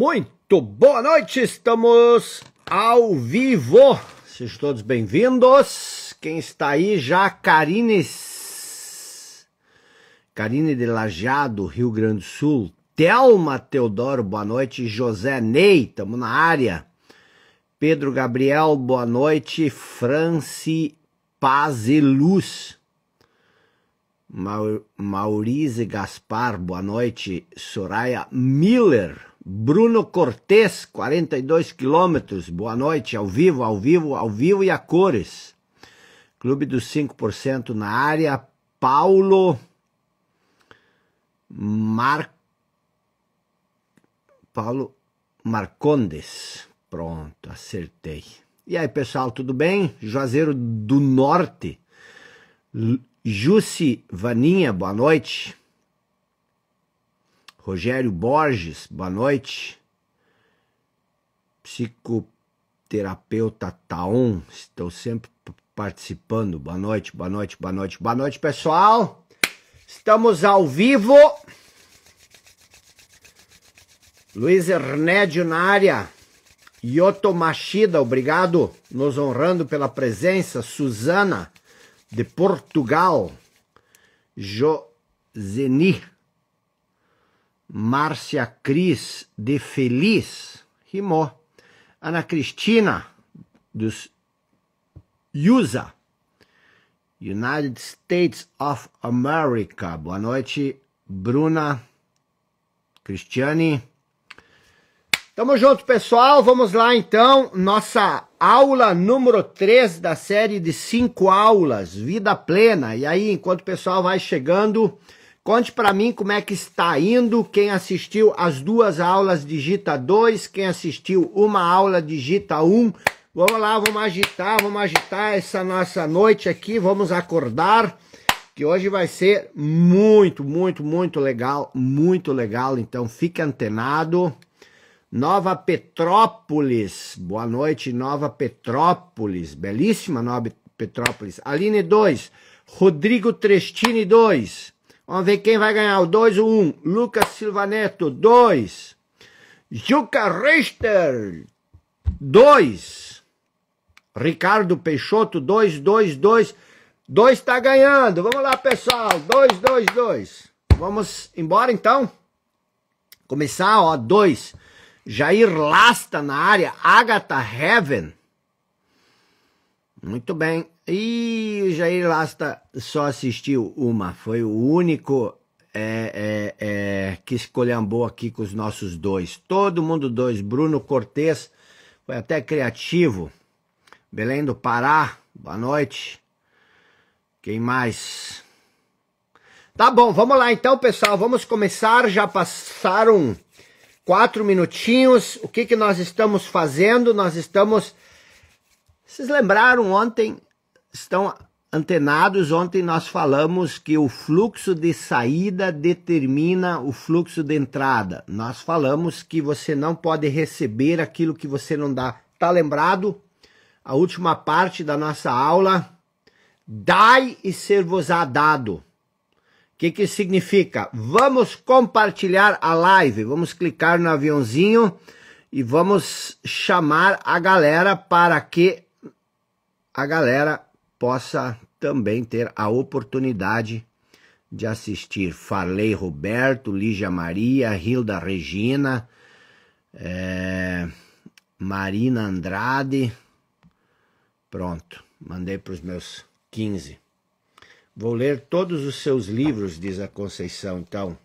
Muito boa noite, estamos ao vivo. Sejam todos bem-vindos. Quem está aí já, Karine. Karine de Lajeado, Rio Grande do Sul. Thelma Teodoro, boa noite. José Ney, tamo na área. Pedro Gabriel, boa noite. Franci Paz e Luz. Maur Maurize Gaspar, boa noite. Soraya Miller. Bruno Cortes, 42 quilômetros. Boa noite, ao vivo, ao vivo, ao vivo e a cores. Clube dos 5% na área. Paulo Mar... Paulo Marcondes. Pronto, acertei. E aí, pessoal, tudo bem? Juazeiro do Norte. Jussi Vaninha, boa noite. Rogério Borges, boa noite. Psicoterapeuta Taon, estou sempre participando. Boa noite, boa noite, boa noite, boa noite, pessoal. Estamos ao vivo. Luiz Ernédio na área. Yoto Machida, obrigado, nos honrando pela presença. Suzana, de Portugal. Joseni, Márcia Cris de Feliz, rimou. Ana Cristina dos USA, United States of America. Boa noite, Bruna, Cristiane. Tamo junto, pessoal. Vamos lá então, nossa aula número 3 da série de 5 aulas, Vida Plena. E aí, enquanto o pessoal vai chegando, Conte para mim como é que está indo, quem assistiu as duas aulas digita dois, quem assistiu uma aula digita Um. Vamos lá, vamos agitar, vamos agitar essa nossa noite aqui, vamos acordar, que hoje vai ser muito, muito, muito legal, muito legal, então fique antenado. Nova Petrópolis, boa noite, Nova Petrópolis, belíssima Nova Petrópolis. Aline 2, Rodrigo Trestini 2. Vamos ver quem vai ganhar, o 2 ou 1. Lucas Silva Neto, 2. Juca Richter, 2. Ricardo Peixoto, 2, 2, 2. 2 está ganhando. Vamos lá, pessoal. 2, 2, 2. Vamos embora, então? Começar, ó, 2. Jair Lasta na área. Agatha Heaven. Muito bem. E o Jair Lasta só assistiu uma. Foi o único é, é, é, que escolhambou aqui com os nossos dois. Todo mundo dois. Bruno Cortez foi até criativo. Belém do Pará, boa noite. Quem mais? Tá bom, vamos lá então, pessoal. Vamos começar. Já passaram quatro minutinhos. O que, que nós estamos fazendo? Nós estamos vocês lembraram ontem, estão antenados, ontem nós falamos que o fluxo de saída determina o fluxo de entrada. Nós falamos que você não pode receber aquilo que você não dá. Tá lembrado? A última parte da nossa aula, dai e ser vos dado. O que que significa? Vamos compartilhar a live, vamos clicar no aviãozinho e vamos chamar a galera para que a galera possa também ter a oportunidade de assistir Farley Roberto, Lígia Maria, Hilda Regina, é, Marina Andrade. Pronto, mandei para os meus 15. Vou ler todos os seus livros, diz a Conceição, então.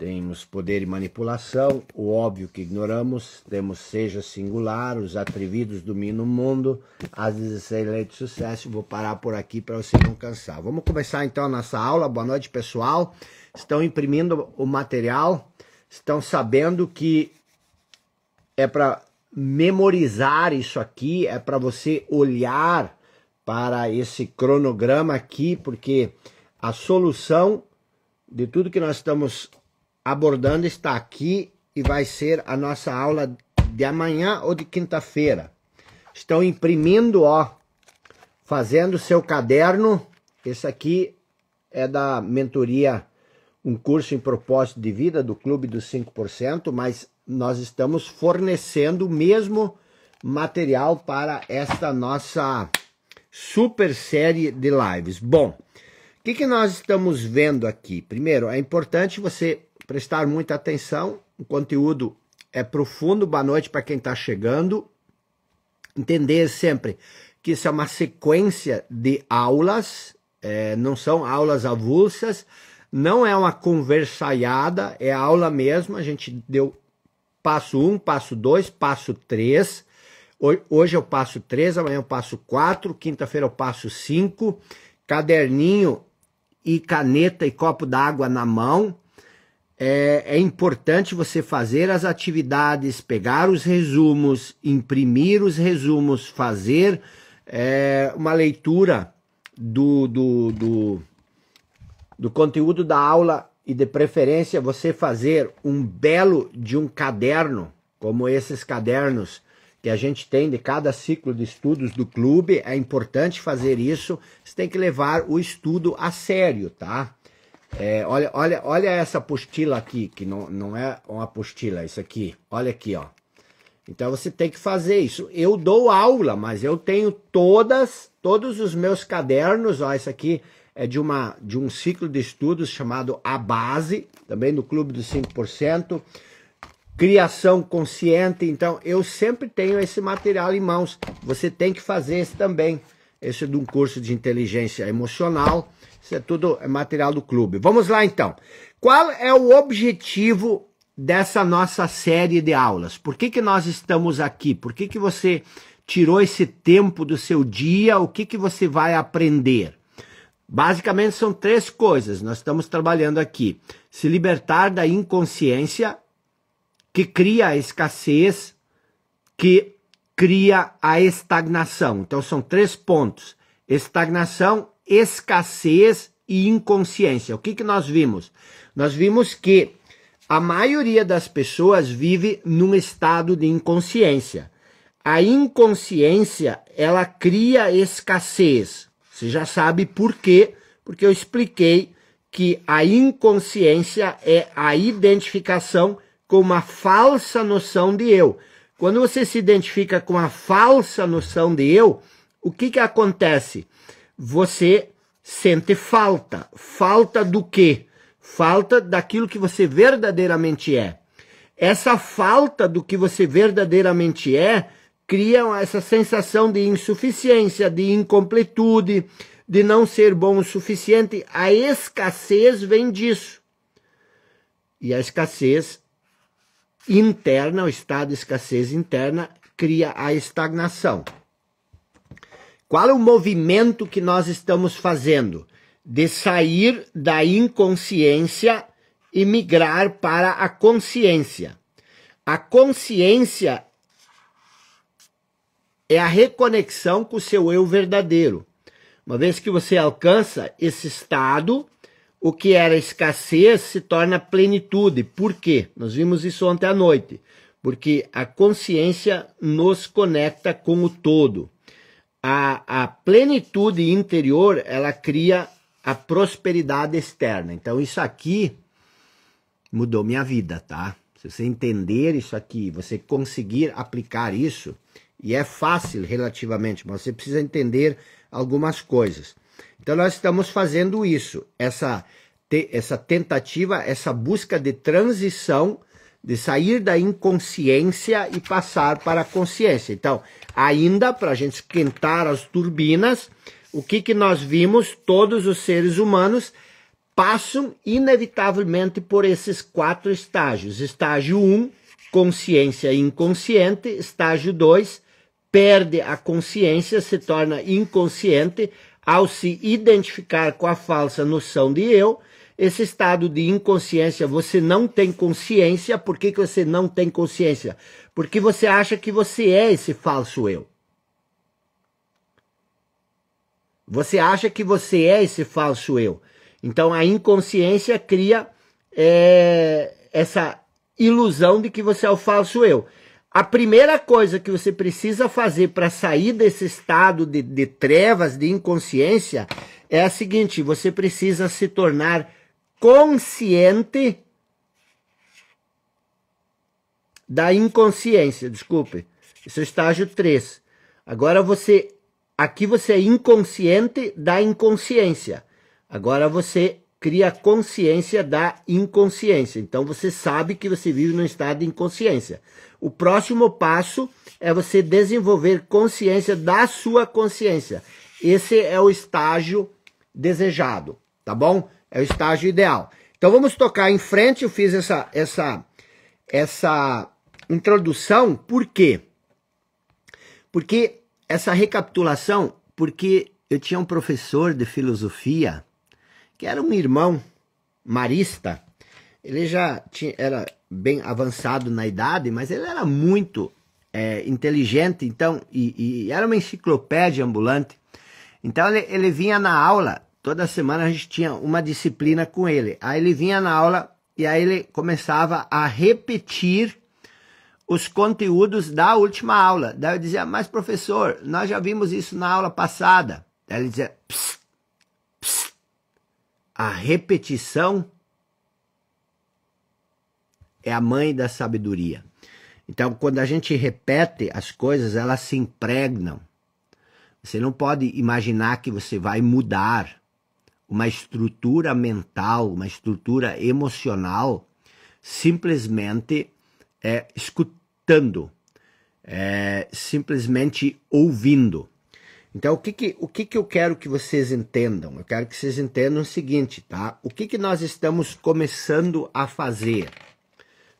Temos poder e manipulação, o óbvio que ignoramos, temos seja singular, os atrevidos dominam o mundo, as 16 leis de sucesso. Vou parar por aqui para você não cansar. Vamos começar então a nossa aula. Boa noite, pessoal. Estão imprimindo o material, estão sabendo que é para memorizar isso aqui, é para você olhar para esse cronograma aqui, porque a solução de tudo que nós estamos abordando está aqui e vai ser a nossa aula de amanhã ou de quinta-feira. Estão imprimindo, ó, fazendo seu caderno. Esse aqui é da mentoria um curso em propósito de vida do Clube dos 5%, mas nós estamos fornecendo o mesmo material para esta nossa super série de lives. Bom, o que, que nós estamos vendo aqui? Primeiro, é importante você prestar muita atenção. O conteúdo é profundo. Boa noite para quem está chegando. Entender sempre que isso é uma sequência de aulas, é, não são aulas avulsas, não é uma conversaiada, é aula mesmo. A gente deu passo 1, um, passo 2, passo 3. Hoje eu passo 3, amanhã eu passo 4, quinta-feira eu passo 5. Caderninho e caneta e copo d'água na mão é, é, importante você fazer as atividades, pegar os resumos, imprimir os resumos, fazer é, uma leitura do, do, do, do, conteúdo da aula e de preferência você fazer um belo de um caderno, como esses cadernos que a gente tem de cada ciclo de estudos do clube, é importante fazer isso. Você tem que levar o estudo a sério, tá? É, olha, olha, olha essa apostila aqui, que não, não é uma apostila, isso aqui. Olha aqui, ó. Então você tem que fazer isso. Eu dou aula, mas eu tenho todas, todos os meus cadernos, ó, isso aqui é de, uma, de um ciclo de estudos chamado A Base, também do Clube dos 5%, Criação Consciente. Então eu sempre tenho esse material em mãos. Você tem que fazer esse também. Esse é de um curso de inteligência emocional isso é tudo é material do clube. Vamos lá então. Qual é o objetivo dessa nossa série de aulas? Por que, que nós estamos aqui? Por que, que você tirou esse tempo do seu dia? O que, que você vai aprender? Basicamente são três coisas nós estamos trabalhando aqui: se libertar da inconsciência que cria a escassez, que cria a estagnação. Então são três pontos: estagnação, escassez e inconsciência. O que, que nós vimos? Nós vimos que a maioria das pessoas vive num estado de inconsciência. A inconsciência, ela cria escassez. Você já sabe por quê? Porque eu expliquei que a inconsciência é a identificação com uma falsa noção de eu. Quando você se identifica com a falsa noção de eu, o que, que acontece? você sente falta. Falta do quê? Falta daquilo que você verdadeiramente é. Essa falta do que você verdadeiramente é cria essa sensação de insuficiência, de incompletude, de não ser bom o suficiente. A escassez vem disso. E a escassez interna, o estado de escassez interna, cria a estagnação. Qual é o movimento que nós estamos fazendo? De sair da inconsciência e migrar para a consciência. A consciência é a reconexão com o seu eu verdadeiro. Uma vez que você alcança esse estado, o que era escassez se torna plenitude. Por quê? Nós vimos isso ontem à noite. Porque a consciência nos conecta com o todo a, a plenitude interior ela cria a prosperidade externa. Então, isso aqui mudou minha vida, tá? Se você entender isso aqui, você conseguir aplicar isso, e é fácil relativamente, mas você precisa entender algumas coisas. Então, nós estamos fazendo isso, essa, essa tentativa, essa busca de transição, de sair da inconsciência e passar para a consciência. Então, Ainda, para a gente esquentar as turbinas, o que, que nós vimos? Todos os seres humanos passam inevitavelmente por esses quatro estágios. Estágio 1, um, consciência inconsciente. Estágio 2, perde a consciência, se torna inconsciente ao se identificar com a falsa noção de eu. Esse estado de inconsciência, você não tem consciência. Por que, que você não tem consciência? porque você acha que você é esse falso eu. Você acha que você é esse falso eu. Então a inconsciência cria é, essa ilusão de que você é o falso eu. A primeira coisa que você precisa fazer para sair desse estado de, de, trevas, de inconsciência, é a seguinte: você precisa se tornar consciente da inconsciência, desculpe. Isso é o estágio 3. Agora você aqui você é inconsciente da inconsciência. Agora você cria consciência da inconsciência. Então você sabe que você vive num estado de inconsciência. O próximo passo é você desenvolver consciência da sua consciência. Esse é o estágio desejado, tá bom? É o estágio ideal. Então vamos tocar em frente. Eu fiz essa essa essa introdução, por quê? Porque essa recapitulação, porque eu tinha um professor de filosofia que era um irmão marista. Ele já tinha, era bem avançado na idade, mas ele era muito é, inteligente, então, e, e, era uma enciclopédia ambulante. Então ele, ele vinha na aula, toda semana a gente tinha uma disciplina com ele. Aí ele vinha na aula e aí ele começava a repetir os conteúdos da última aula. Daí eu dizia, mas professor, nós já vimos isso na aula passada. Daí ele dizia, psst, psst, a repetição é a mãe da sabedoria. Então, quando a gente repete as coisas, elas se impregnam. Você não pode imaginar que você vai mudar uma estrutura mental, uma estrutura emocional, simplesmente é, escutando escutando, é, simplesmente ouvindo. Então, o, que, que, o que, que eu quero que vocês entendam? Eu quero que vocês entendam o seguinte, tá? O que, que nós estamos começando a fazer?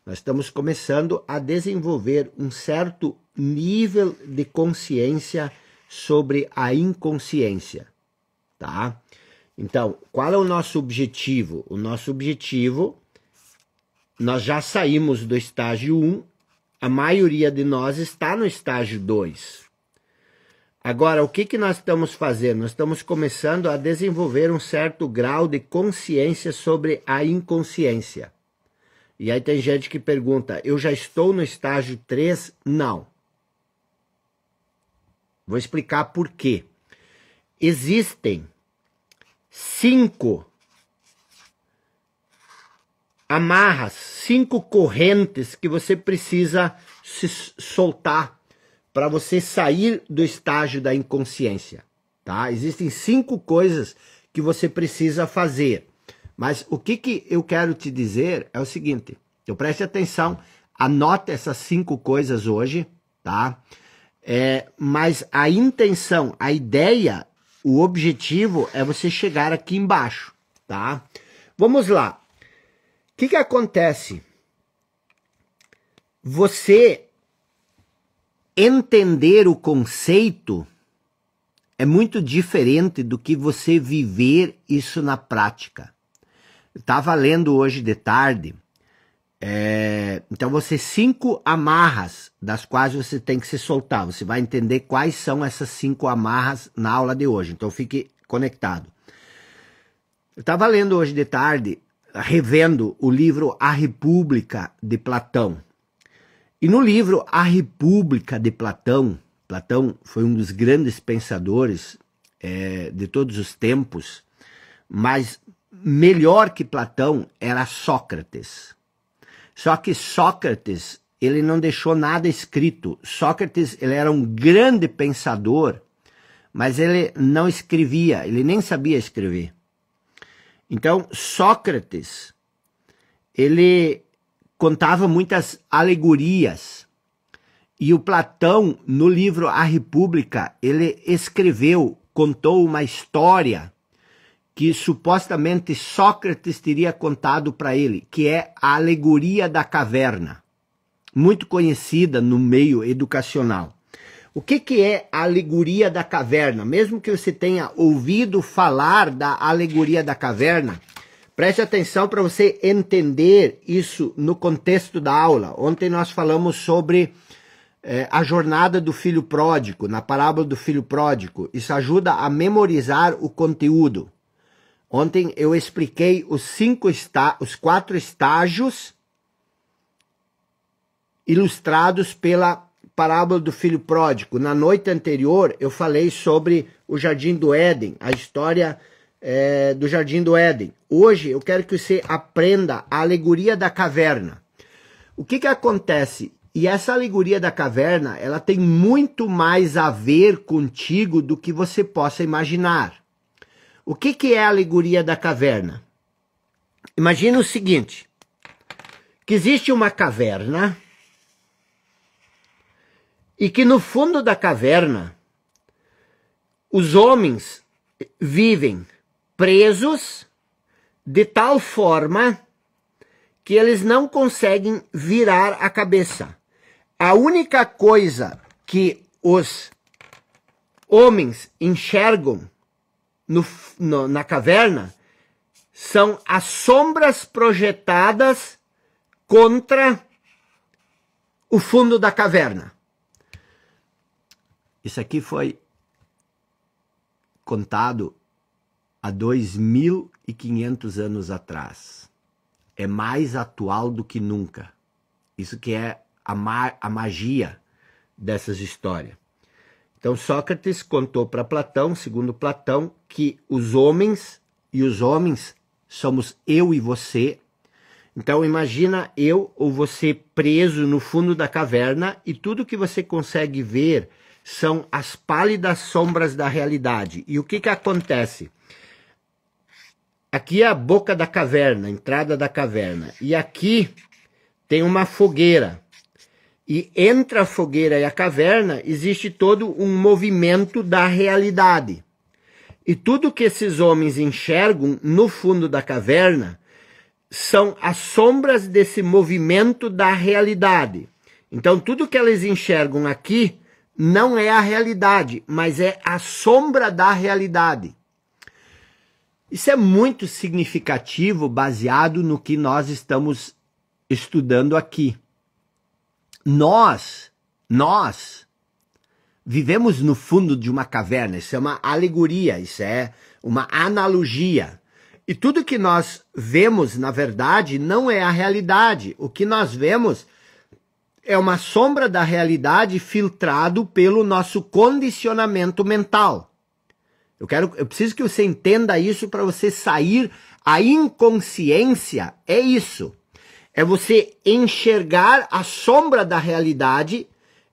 Nós estamos começando a desenvolver um certo nível de consciência sobre a inconsciência, tá? Então, qual é o nosso objetivo? O nosso objetivo, nós já saímos do estágio 1 a maioria de nós está no estágio 2. Agora, o que, que nós estamos fazendo? Nós estamos começando a desenvolver um certo grau de consciência sobre a inconsciência. E aí tem gente que pergunta: eu já estou no estágio 3? Não. Vou explicar por quê. Existem cinco amarras, cinco correntes que você precisa se soltar para você sair do estágio da inconsciência, tá? Existem cinco coisas que você precisa fazer. Mas o que, que eu quero te dizer é o seguinte: eu preste atenção, anote essas cinco coisas hoje, tá? É, mas a intenção, a ideia, o objetivo é você chegar aqui embaixo, tá? Vamos lá que, que acontece? Você entender o conceito é muito diferente do que você viver isso na prática. Estava lendo hoje de tarde. É, então você cinco amarras das quais você tem que se soltar. Você vai entender quais são essas cinco amarras na aula de hoje. Então fique conectado. Eu estava lendo hoje de tarde revendo o livro A República de Platão. E no livro A República de Platão, Platão foi um dos grandes pensadores é, de todos os tempos, mas melhor que Platão era Sócrates. Só que Sócrates ele não deixou nada escrito. Sócrates ele era um grande pensador, mas ele não escrevia, ele nem sabia escrever. Então, Sócrates, ele contava muitas alegorias. E o Platão, no livro A República, ele escreveu, contou uma história que supostamente Sócrates teria contado para ele, que é a alegoria da caverna, muito conhecida no meio educacional. O que, que é a alegoria da caverna? Mesmo que você tenha ouvido falar da alegoria da caverna, preste atenção para você entender isso no contexto da aula. Ontem nós falamos sobre é, a jornada do filho pródigo, na parábola do filho pródigo. Isso ajuda a memorizar o conteúdo. Ontem eu expliquei os, cinco está, os quatro estágios ilustrados pela parábola do filho pródigo. Na noite anterior eu falei sobre o jardim do Éden, a história é, do jardim do Éden. Hoje eu quero que você aprenda a alegoria da caverna. O que que acontece? E essa alegoria da caverna, ela tem muito mais a ver contigo do que você possa imaginar. O que que é a alegoria da caverna? Imagina o seguinte: que existe uma caverna e que no fundo da caverna os homens vivem presos de tal forma que eles não conseguem virar a cabeça. A única coisa que os homens enxergam no, no, na caverna são as sombras projetadas contra o fundo da caverna. Isso aqui foi contado há 2.500 anos atrás. É mais atual do que nunca. Isso que é a, ma a magia dessas histórias. Então Sócrates contou para Platão, segundo Platão, que os homens e os homens somos eu e você. Então imagina eu ou você preso no fundo da caverna e tudo que você consegue ver são as pálidas sombras da realidade. E o que, que acontece? Aqui é a boca da caverna, a entrada da caverna. E aqui tem uma fogueira. E entre a fogueira e a caverna existe todo um movimento da realidade. E tudo que esses homens enxergam no fundo da caverna são as sombras desse movimento da realidade. Então, tudo que eles enxergam aqui não é a realidade, mas é a sombra da realidade. Isso é muito significativo baseado no que nós estamos estudando aqui. Nós, nós vivemos no fundo de uma caverna. Isso é uma alegoria, isso é uma analogia. E tudo que nós vemos, na verdade, não é a realidade. O que nós vemos é uma sombra da realidade filtrado pelo nosso condicionamento mental. Eu quero, eu preciso que você entenda isso para você sair. A inconsciência é isso. É você enxergar a sombra da realidade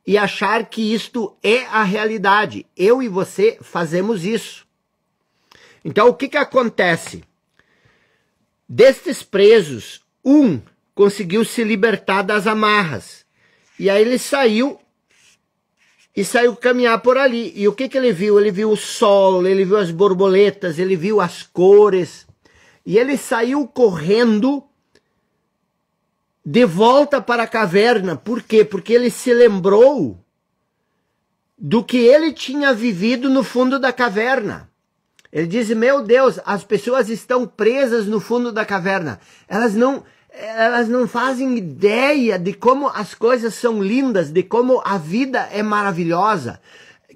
e achar que isto é a realidade. Eu e você fazemos isso. Então o que que acontece? Destes presos, um conseguiu se libertar das amarras e aí ele saiu e saiu caminhar por ali. E o que, que ele viu? Ele viu o sol, ele viu as borboletas, ele viu as cores. E ele saiu correndo de volta para a caverna. Por quê? Porque ele se lembrou do que ele tinha vivido no fundo da caverna. Ele diz: Meu Deus, as pessoas estão presas no fundo da caverna. Elas não, elas não fazem ideia de como as coisas são lindas, de como a vida é maravilhosa,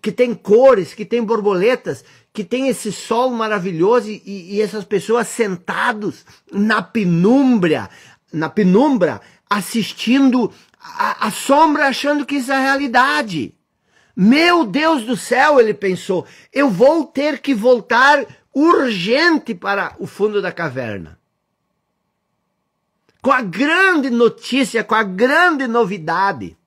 que tem cores, que tem borboletas, que tem esse sol maravilhoso e, e essas pessoas sentados na penumbra, na penumbra, assistindo a, a sombra, achando que isso é a realidade. Meu Deus do céu, ele pensou, eu vou ter que voltar urgente para o fundo da caverna com a grande notícia, com a grande novidade.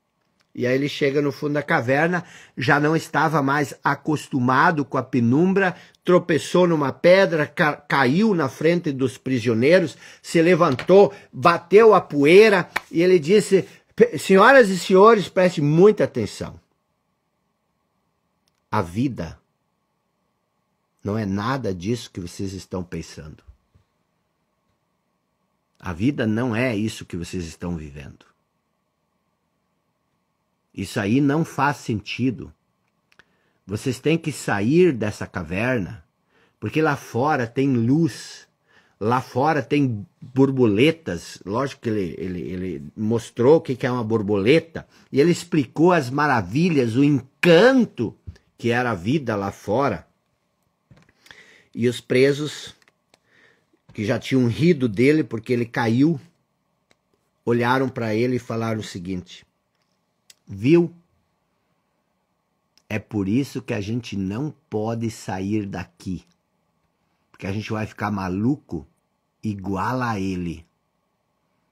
E aí ele chega no fundo da caverna, já não estava mais acostumado com a penumbra, tropeçou numa pedra, ca caiu na frente dos prisioneiros, se levantou, bateu a poeira e ele disse: Senhoras e senhores, preste muita atenção. A vida não é nada disso que vocês estão pensando. A vida não é isso que vocês estão vivendo. Isso aí não faz sentido. Vocês têm que sair dessa caverna, porque lá fora tem luz, lá fora tem borboletas. Lógico que ele, ele, ele mostrou o que é uma borboleta e ele explicou as maravilhas, o encanto que era a vida lá fora. E os presos que já tinham rido dele porque ele caiu, olharam para ele e falaram o seguinte: Viu? É por isso que a gente não pode sair daqui. Porque a gente vai ficar maluco igual a ele.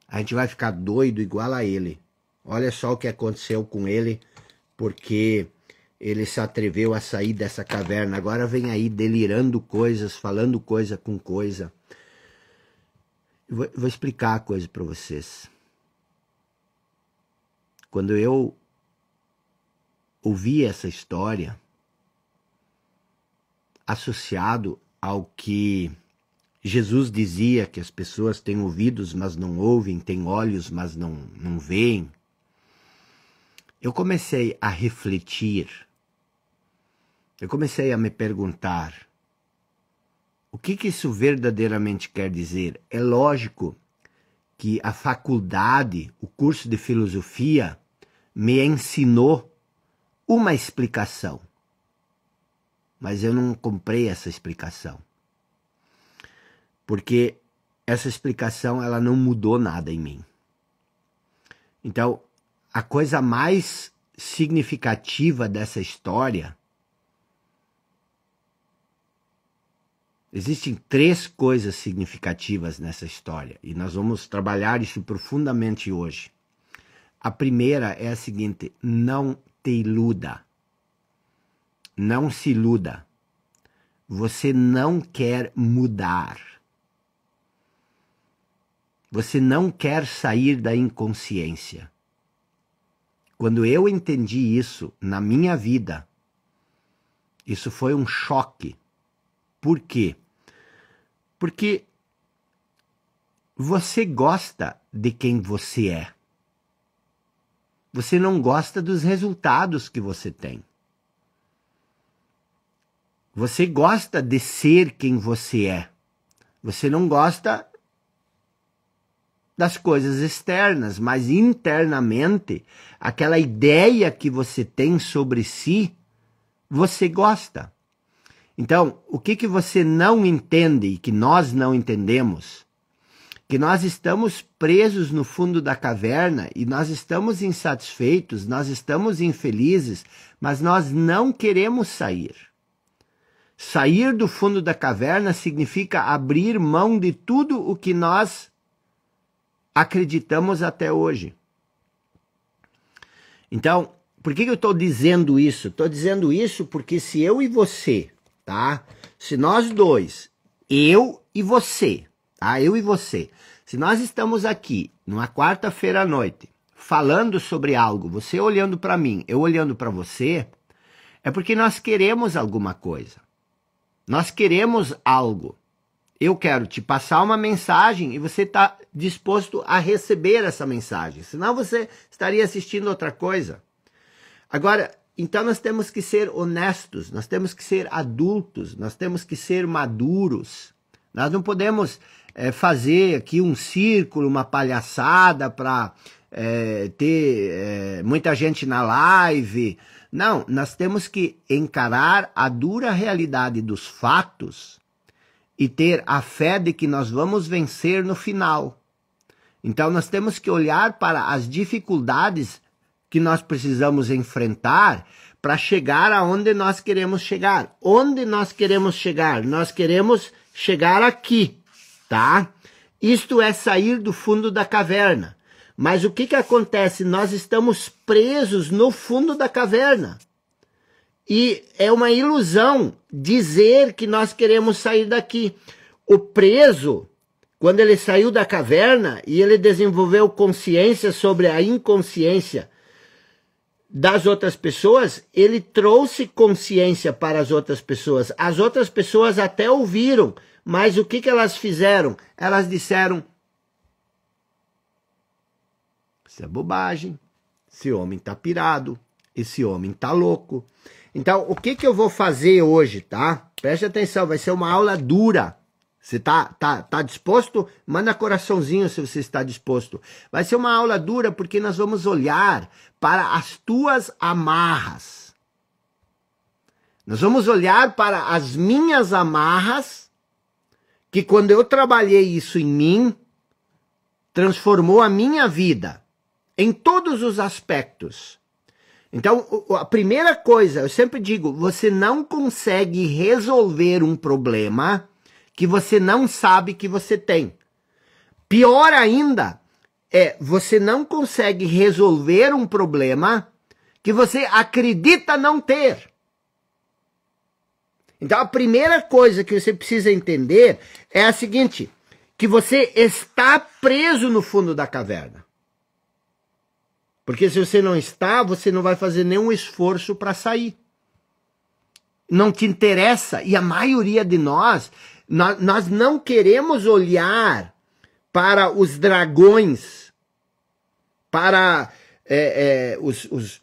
A gente vai ficar doido igual a ele. Olha só o que aconteceu com ele, porque ele se atreveu a sair dessa caverna. Agora vem aí delirando coisas, falando coisa com coisa. Vou, vou explicar a coisa para vocês. Quando eu ouvi essa história, associado ao que Jesus dizia que as pessoas têm ouvidos, mas não ouvem, têm olhos, mas não, não veem, eu comecei a refletir, eu comecei a me perguntar o que, que isso verdadeiramente quer dizer? É lógico que a faculdade, o curso de filosofia, me ensinou uma explicação, mas eu não comprei essa explicação. Porque essa explicação ela não mudou nada em mim. Então, a coisa mais significativa dessa história Existem três coisas significativas nessa história e nós vamos trabalhar isso profundamente hoje. A primeira é a seguinte: não te iluda. Não se iluda. Você não quer mudar. Você não quer sair da inconsciência. Quando eu entendi isso na minha vida, isso foi um choque. Por quê? Porque você gosta de quem você é. Você não gosta dos resultados que você tem. Você gosta de ser quem você é. Você não gosta das coisas externas, mas internamente, aquela ideia que você tem sobre si, você gosta. Então, o que, que você não entende e que nós não entendemos? Que nós estamos presos no fundo da caverna e nós estamos insatisfeitos, nós estamos infelizes, mas nós não queremos sair. Sair do fundo da caverna significa abrir mão de tudo o que nós acreditamos até hoje. Então, por que, que eu estou dizendo isso? Estou dizendo isso porque se eu e você tá? Se nós dois, eu e você, tá? Eu e você, se nós estamos aqui numa quarta-feira à noite falando sobre algo, você olhando para mim, eu olhando para você, é porque nós queremos alguma coisa. Nós queremos algo. Eu quero te passar uma mensagem e você está disposto a receber essa mensagem. Senão você estaria assistindo outra coisa. Agora, então nós temos que ser honestos, nós temos que ser adultos, nós temos que ser maduros. Nós não podemos é, fazer aqui um círculo, uma palhaçada para é, eh, ter é, muita gente na live. Não, nós temos que encarar a dura realidade dos fatos e ter a fé de que nós vamos vencer no final. Então nós temos que olhar para as dificuldades que nós precisamos enfrentar para chegar aonde nós queremos chegar. Onde nós queremos chegar? Nós queremos chegar aqui, tá? Isto é sair do fundo da caverna. Mas o que, que acontece? Nós estamos presos no fundo da caverna. E é uma ilusão dizer que nós queremos sair daqui. O preso, quando ele saiu da caverna e ele desenvolveu consciência sobre a inconsciência das outras pessoas, ele trouxe consciência para as outras pessoas. As outras pessoas até ouviram, mas o que, que elas fizeram? Elas disseram: Isso é bobagem, esse homem tá pirado, esse homem tá louco. Então, o que, que eu vou fazer hoje, tá? Preste atenção, vai ser uma aula dura. Você tá, tá, tá disposto? Manda coraçãozinho se você está disposto. Vai ser uma aula dura porque nós vamos olhar para as tuas amarras. Nós vamos olhar para as minhas amarras, que quando eu trabalhei isso em mim, transformou a minha vida em todos os aspectos. Então, a primeira coisa, eu sempre digo, você não consegue resolver um problema que você não sabe que você tem. Pior ainda é você não consegue resolver um problema que você acredita não ter. Então a primeira coisa que você precisa entender é a seguinte: que você está preso no fundo da caverna. Porque se você não está, você não vai fazer nenhum esforço para sair. Não te interessa. E a maioria de nós nós não queremos olhar para os dragões, para é, é, os, os,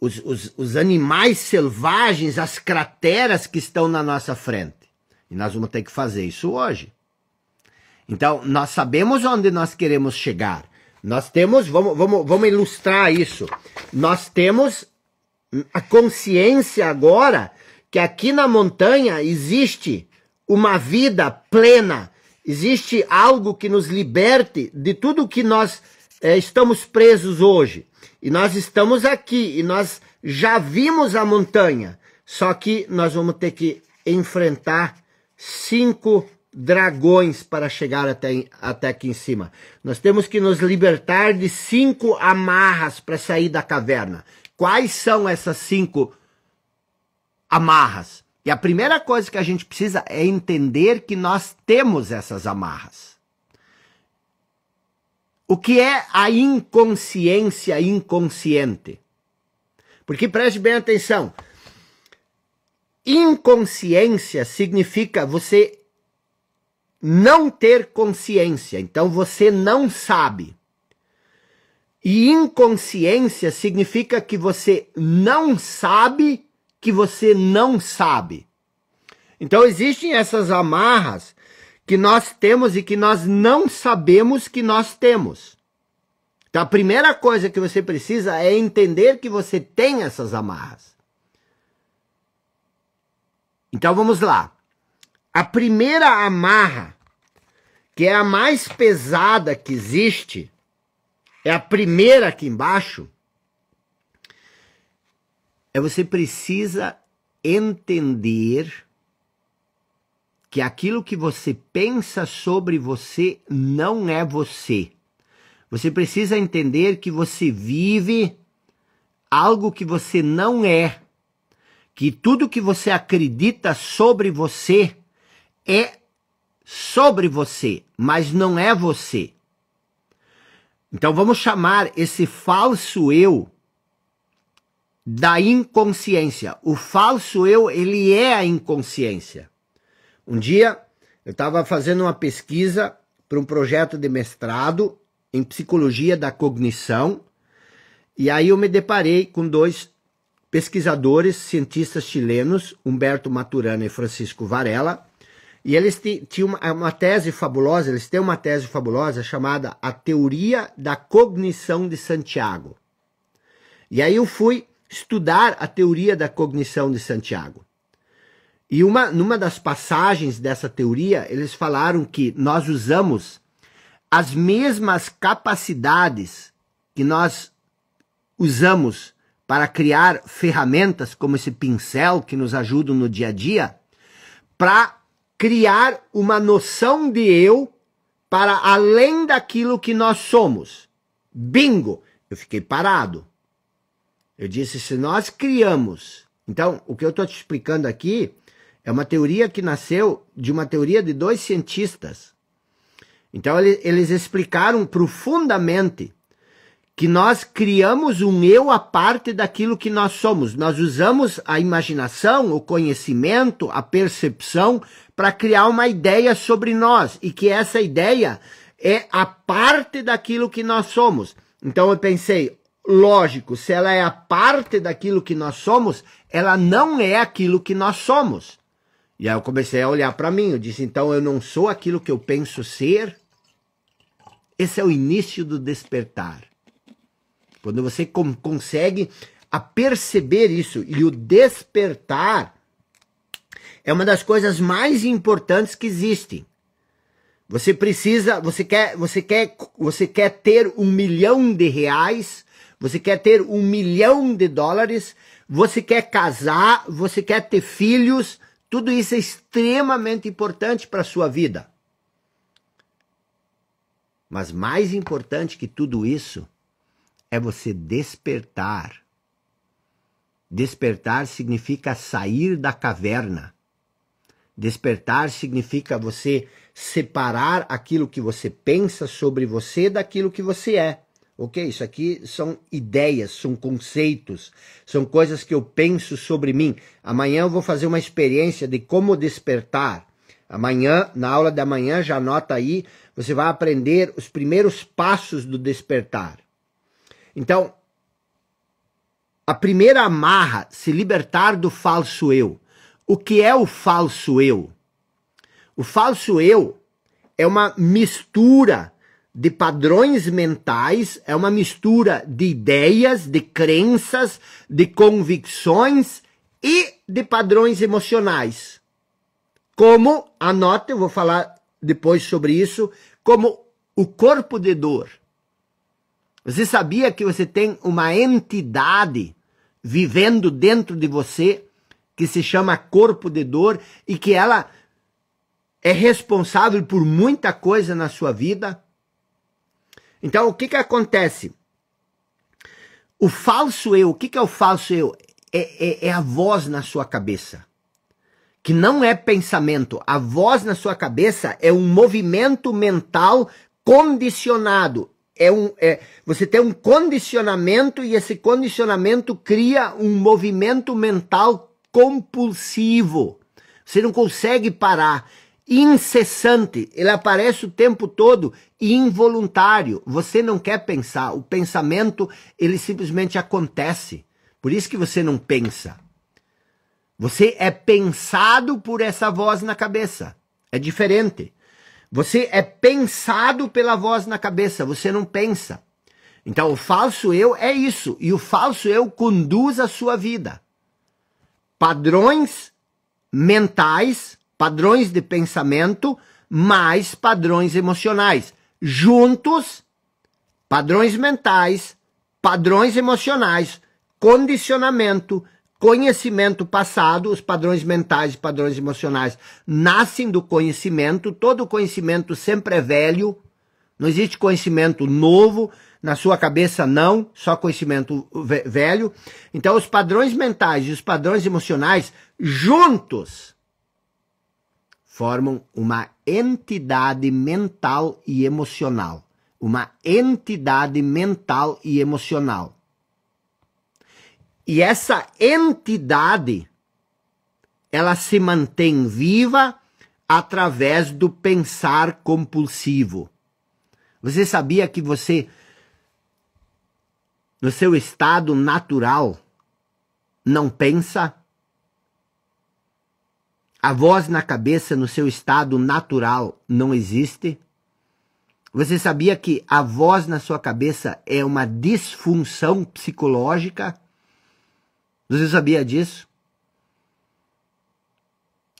os, os, os animais selvagens, as crateras que estão na nossa frente. E nós vamos ter que fazer isso hoje. Então, nós sabemos onde nós queremos chegar. Nós temos, vamos, vamos, vamos ilustrar isso. Nós temos a consciência agora que aqui na montanha existe uma vida plena, existe algo que nos liberte de tudo que nós é, estamos presos hoje. E nós estamos aqui e nós já vimos a montanha, só que nós vamos ter que enfrentar cinco dragões para chegar até, até aqui em cima. Nós temos que nos libertar de cinco amarras para sair da caverna. Quais são essas cinco amarras? amarras. E a primeira coisa que a gente precisa é entender que nós temos essas amarras. O que é a inconsciência inconsciente? Porque preste bem atenção. Inconsciência significa você não ter consciência, então você não sabe. E inconsciência significa que você não sabe que você não sabe. Então existem essas amarras que nós temos e que nós não sabemos que nós temos. Então a primeira coisa que você precisa é entender que você tem essas amarras. Então vamos lá. A primeira amarra, que é a mais pesada que existe, é a primeira aqui embaixo, é você precisa entender que aquilo que você pensa sobre você não é você. Você precisa entender que você vive algo que você não é, que tudo que você acredita sobre você é sobre você, mas não é você. Então vamos chamar esse falso eu da inconsciência. O falso eu, ele é a inconsciência. Um dia eu estava fazendo uma pesquisa para um projeto de mestrado em psicologia da cognição, e aí eu me deparei com dois pesquisadores, cientistas chilenos, Humberto Maturana e Francisco Varela, e eles tinham uma, uma tese fabulosa, eles têm uma tese fabulosa chamada A Teoria da Cognição de Santiago. E aí eu fui estudar a teoria da cognição de Santiago. E uma, numa das passagens dessa teoria, eles falaram que nós usamos as mesmas capacidades que nós usamos para criar ferramentas como esse pincel que nos ajudam no dia a dia, para criar uma noção de eu para além daquilo que nós somos. Bingo! Eu fiquei parado. Eu disse: se nós criamos. Então, o que eu estou te explicando aqui é uma teoria que nasceu de uma teoria de dois cientistas. Então, eles explicaram profundamente que nós criamos um eu à parte daquilo que nós somos. Nós usamos a imaginação, o conhecimento, a percepção para criar uma ideia sobre nós e que essa ideia é a parte daquilo que nós somos. Então eu pensei, lógico, se ela é a parte daquilo que nós somos, ela não é aquilo que nós somos. E aí eu comecei a olhar para mim, eu disse, então eu não sou aquilo que eu penso ser. Esse é o início do despertar. Quando você consegue a perceber isso e o despertar é uma das coisas mais importantes que existem. Você precisa, você quer, você quer, você quer ter um milhão de reais você quer ter um milhão de dólares, você quer casar, você quer ter filhos, tudo isso é extremamente importante para a sua vida. Mas mais importante que tudo isso é você despertar. Despertar significa sair da caverna. Despertar significa você separar aquilo que você pensa sobre você daquilo que você é. Ok, isso aqui são ideias, são conceitos, são coisas que eu penso sobre mim. Amanhã eu vou fazer uma experiência de como despertar. Amanhã, na aula da manhã, já anota aí, você vai aprender os primeiros passos do despertar. Então, a primeira amarra, se libertar do falso eu. O que é o falso eu? O falso eu é uma mistura de padrões mentais, é uma mistura de ideias, de crenças, de convicções e de padrões emocionais. Como, anote, eu vou falar depois sobre isso, como o corpo de dor. Você sabia que você tem uma entidade vivendo dentro de você que se chama corpo de dor e que ela é responsável por muita coisa na sua vida? Então, o que, que acontece? O falso eu, o que, que é o falso eu? É, é, é a voz na sua cabeça, que não é pensamento. A voz na sua cabeça é um movimento mental condicionado. É um, é, você tem um condicionamento e esse condicionamento cria um movimento mental compulsivo. Você não consegue parar incessante, ele aparece o tempo todo e involuntário. Você não quer pensar, o pensamento ele simplesmente acontece. Por isso que você não pensa. Você é pensado por essa voz na cabeça. É diferente. Você é pensado pela voz na cabeça, você não pensa. Então o falso eu é isso, e o falso eu conduz a sua vida. Padrões mentais padrões de pensamento mais padrões emocionais. Juntos, padrões mentais, padrões emocionais, condicionamento, conhecimento passado, os padrões mentais e padrões emocionais nascem do conhecimento, todo conhecimento sempre é velho, não existe conhecimento novo, na sua cabeça não, só conhecimento velho. Então os padrões mentais e os padrões emocionais juntos formam uma entidade mental e emocional. Uma entidade mental e emocional. E essa entidade ela se mantém viva através do pensar compulsivo. Você sabia que você no seu estado natural não pensa? A voz na cabeça, no seu estado natural, não existe? Você sabia que a voz na sua cabeça é uma disfunção psicológica? Você sabia disso?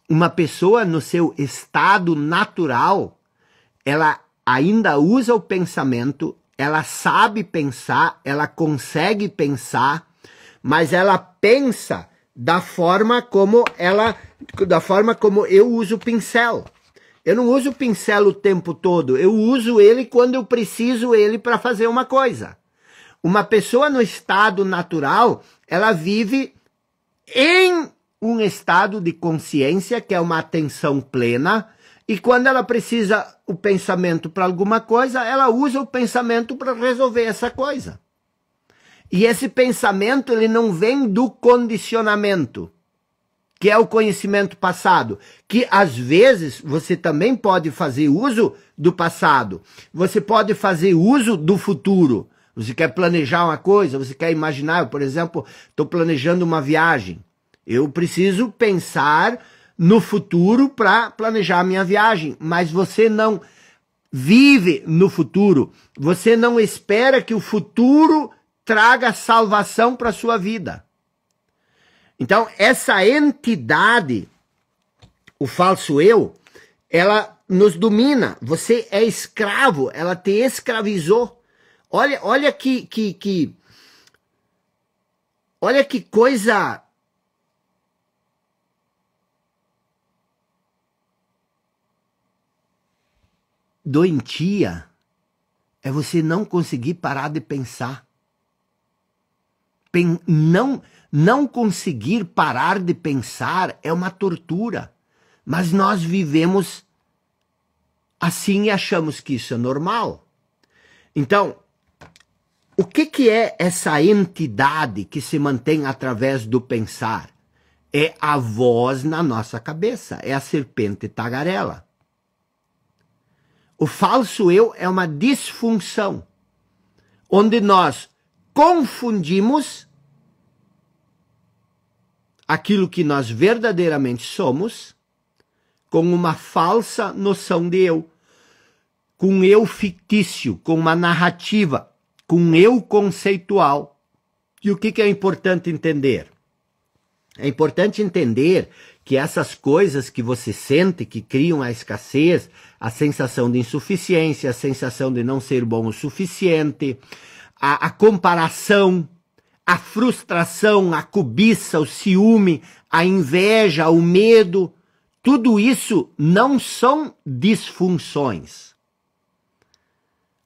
Uma pessoa no seu estado natural, ela ainda usa o pensamento, ela sabe pensar, ela consegue pensar, mas ela pensa da forma como ela, da forma como eu uso o pincel. Eu não uso o pincel o tempo todo, eu uso ele quando eu preciso ele para fazer uma coisa. Uma pessoa no estado natural, ela vive em um estado de consciência, que é uma atenção plena, e quando ela precisa o pensamento para alguma coisa, ela usa o pensamento para resolver essa coisa. E esse pensamento ele não vem do condicionamento, que é o conhecimento passado, que às vezes você também pode fazer uso do passado. Você pode fazer uso do futuro. Você quer planejar uma coisa, você quer imaginar, eu, por exemplo, estou planejando uma viagem. Eu preciso pensar no futuro para planejar a minha viagem, mas você não vive no futuro. Você não espera que o futuro traga salvação para a sua vida. Então, essa entidade, o falso eu, ela nos domina. Você é escravo, ela te escravizou. Olha, olha que, que, que olha que coisa doentia é você não conseguir parar de pensar não, não conseguir parar de pensar é uma tortura. Mas nós vivemos assim e achamos que isso é normal. Então, o que, que é essa entidade que se mantém através do pensar? É a voz na nossa cabeça, é a serpente tagarela. O falso eu é uma disfunção, onde nós confundimos aquilo que nós verdadeiramente somos com uma falsa noção de eu, com um eu fictício, com uma narrativa, com um eu conceitual. E o que, que é importante entender? É importante entender que essas coisas que você sente, que criam a escassez, a sensação de insuficiência, a sensação de não ser bom o suficiente, a, a comparação, a frustração, a cobiça, o ciúme, a inveja, o medo, tudo isso não são disfunções.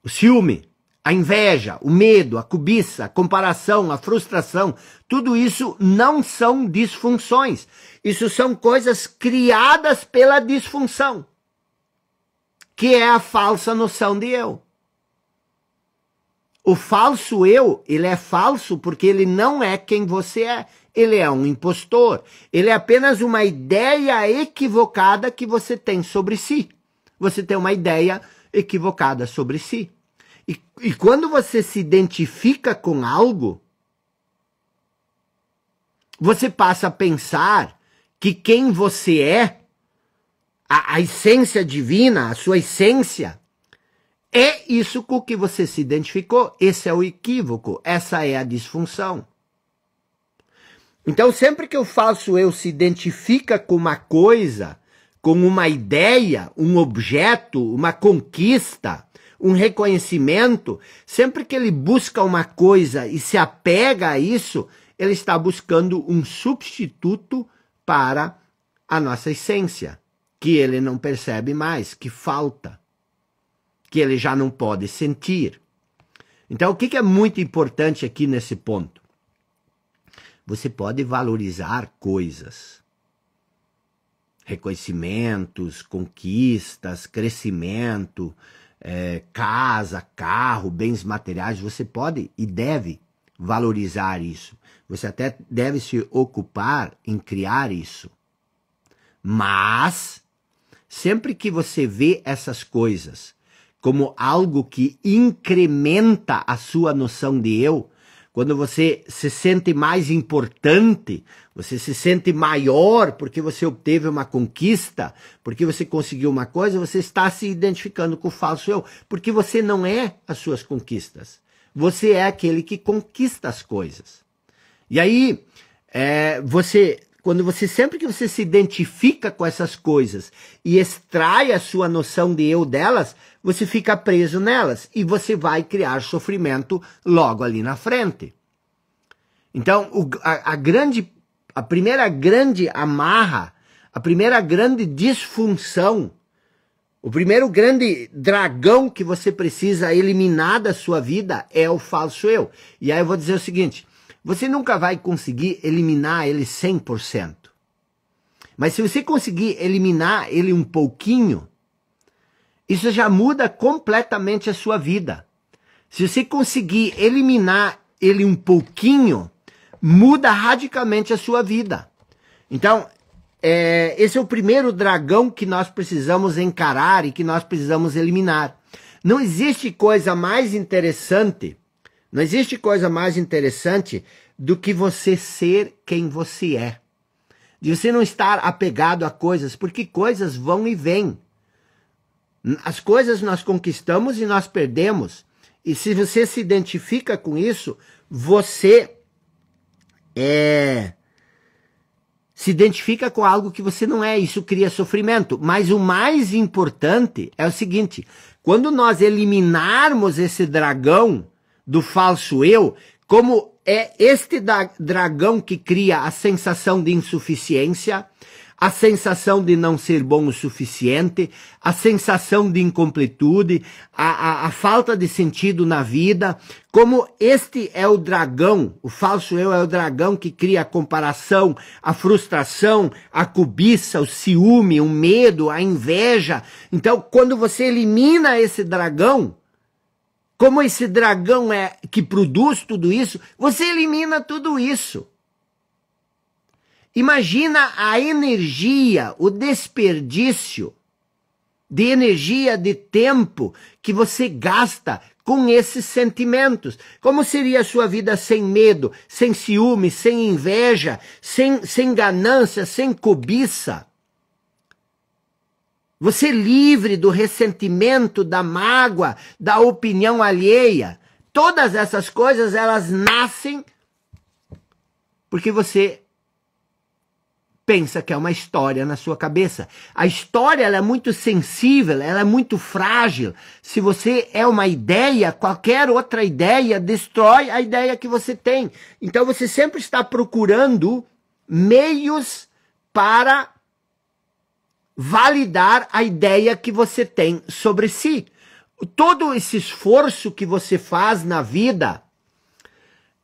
O ciúme, a inveja, o medo, a cobiça, a comparação, a frustração, tudo isso não são disfunções. Isso são coisas criadas pela disfunção, que é a falsa noção de eu. O falso eu, ele é falso porque ele não é quem você é. Ele é um impostor. Ele é apenas uma ideia equivocada que você tem sobre si. Você tem uma ideia equivocada sobre si. E, e quando você se identifica com algo, você passa a pensar que quem você é, a, a essência divina, a sua essência, é isso com que você se identificou. Esse é o equívoco, essa é a disfunção. Então, sempre que eu faço eu se identifica com uma coisa, com uma ideia, um objeto, uma conquista, um reconhecimento, sempre que ele busca uma coisa e se apega a isso, ele está buscando um substituto para a nossa essência, que ele não percebe mais, que falta que ele já não pode sentir. Então, o que, é muito importante aqui nesse ponto? Você pode valorizar coisas, reconhecimentos, conquistas, crescimento, é, casa, carro, bens materiais. Você pode e deve valorizar isso. Você até deve se ocupar em criar isso. Mas, sempre que você vê essas coisas como algo que incrementa a sua noção de eu, quando você se sente mais importante, você se sente maior porque você obteve uma conquista, porque você conseguiu uma coisa, você está se identificando com o falso eu, porque você não é as suas conquistas. Você é aquele que conquista as coisas. E aí, é, você quando você sempre que você se identifica com essas coisas e extrai a sua noção de eu delas, você fica preso nelas e você vai criar sofrimento logo ali na frente. Então, o, a, a grande a primeira grande amarra, a primeira grande disfunção, o primeiro grande dragão que você precisa eliminar da sua vida é o falso eu. E aí eu vou dizer o seguinte, você nunca vai conseguir eliminar ele 100%. Mas se você conseguir eliminar ele um pouquinho, isso já muda completamente a sua vida. Se você conseguir eliminar ele um pouquinho, muda radicalmente a sua vida. Então, é, esse é o primeiro dragão que nós precisamos encarar e que nós precisamos eliminar. Não existe coisa mais interessante não existe coisa mais interessante do que você ser quem você é. De você não estar apegado a coisas, porque coisas vão e vêm. As coisas nós conquistamos e nós perdemos. E se você se identifica com isso, você é se identifica com algo que você não é, isso cria sofrimento. Mas o mais importante é o seguinte: quando nós eliminarmos esse dragão, do falso eu, como é este dragão que cria a sensação de insuficiência, a sensação de não ser bom o suficiente, a sensação de incompletude, a, a, a, falta de sentido na vida, como este é o dragão, o falso eu é o dragão que cria a comparação, a frustração, a cobiça, o ciúme, o medo, a inveja. Então, quando você elimina esse dragão, como esse dragão é que produz tudo isso, você elimina tudo isso. Imagina a energia, o desperdício de energia, de tempo que você gasta com esses sentimentos. Como seria a sua vida sem medo, sem ciúme, sem inveja, sem, sem ganância, sem cobiça? Você é livre do ressentimento, da mágoa, da opinião alheia. Todas essas coisas, elas nascem porque você pensa que é uma história na sua cabeça. A história ela é muito sensível, ela é muito frágil. Se você é uma ideia, qualquer outra ideia destrói a ideia que você tem. Então você sempre está procurando meios para validar a ideia que você tem sobre si. Todo esse esforço que você faz na vida,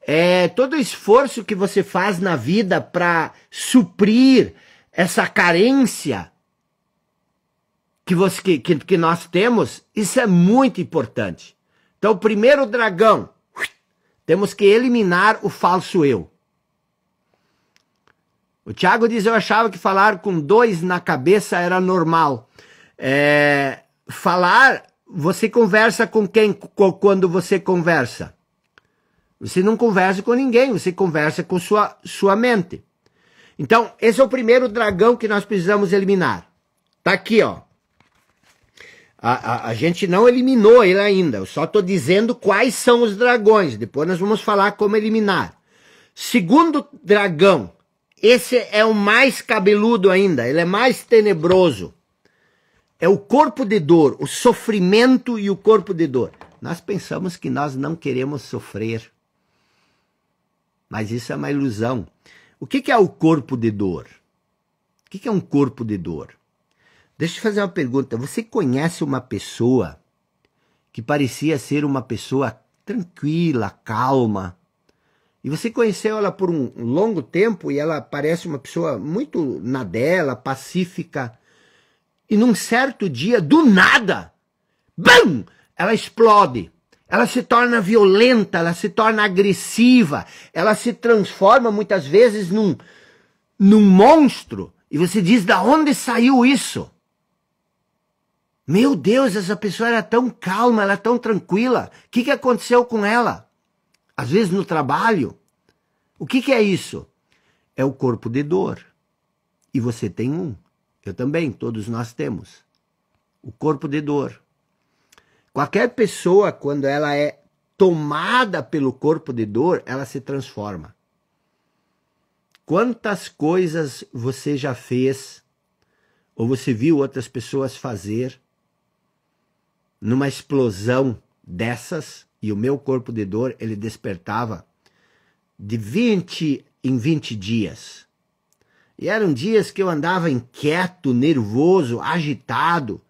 é, todo o esforço que você faz na vida para suprir essa carência que, você, que, que, que nós temos, isso é muito importante. Então, primeiro dragão, temos que eliminar o falso eu. O Tiago diz: Eu achava que falar com dois na cabeça era normal. É, falar, você conversa com quem quando você conversa? Você não conversa com ninguém, você conversa com sua, sua mente. Então, esse é o primeiro dragão que nós precisamos eliminar. Tá aqui, ó. A, a, a gente não eliminou ele ainda, eu só estou dizendo quais são os dragões. Depois nós vamos falar como eliminar. Segundo dragão esse é o mais cabeludo ainda, ele é mais tenebroso. É o corpo de dor, o sofrimento e o corpo de dor. Nós pensamos que nós não queremos sofrer. Mas isso é uma ilusão. O que é o corpo de dor? O que é um corpo de dor? Deixa eu fazer uma pergunta. Você conhece uma pessoa que parecia ser uma pessoa tranquila, calma, e você conheceu ela por um longo tempo e ela parece uma pessoa muito na dela, pacífica. E num certo dia, do nada, BAM! Ela explode. Ela se torna violenta, ela se torna agressiva, ela se transforma muitas vezes num, num monstro. E você diz: da onde saiu isso? Meu Deus, essa pessoa era tão calma, ela tão tranquila. O que, que aconteceu com ela? às vezes no trabalho. O que, que é isso? É o corpo de dor. E você tem um. Eu também, todos nós temos. O corpo de dor. Qualquer pessoa, quando ela é tomada pelo corpo de dor, ela se transforma. Quantas coisas você já fez, ou você viu outras pessoas fazer, numa explosão dessas, e o meu corpo de dor, ele despertava de 20 em 20 dias. E eram dias que eu andava inquieto, nervoso, agitado.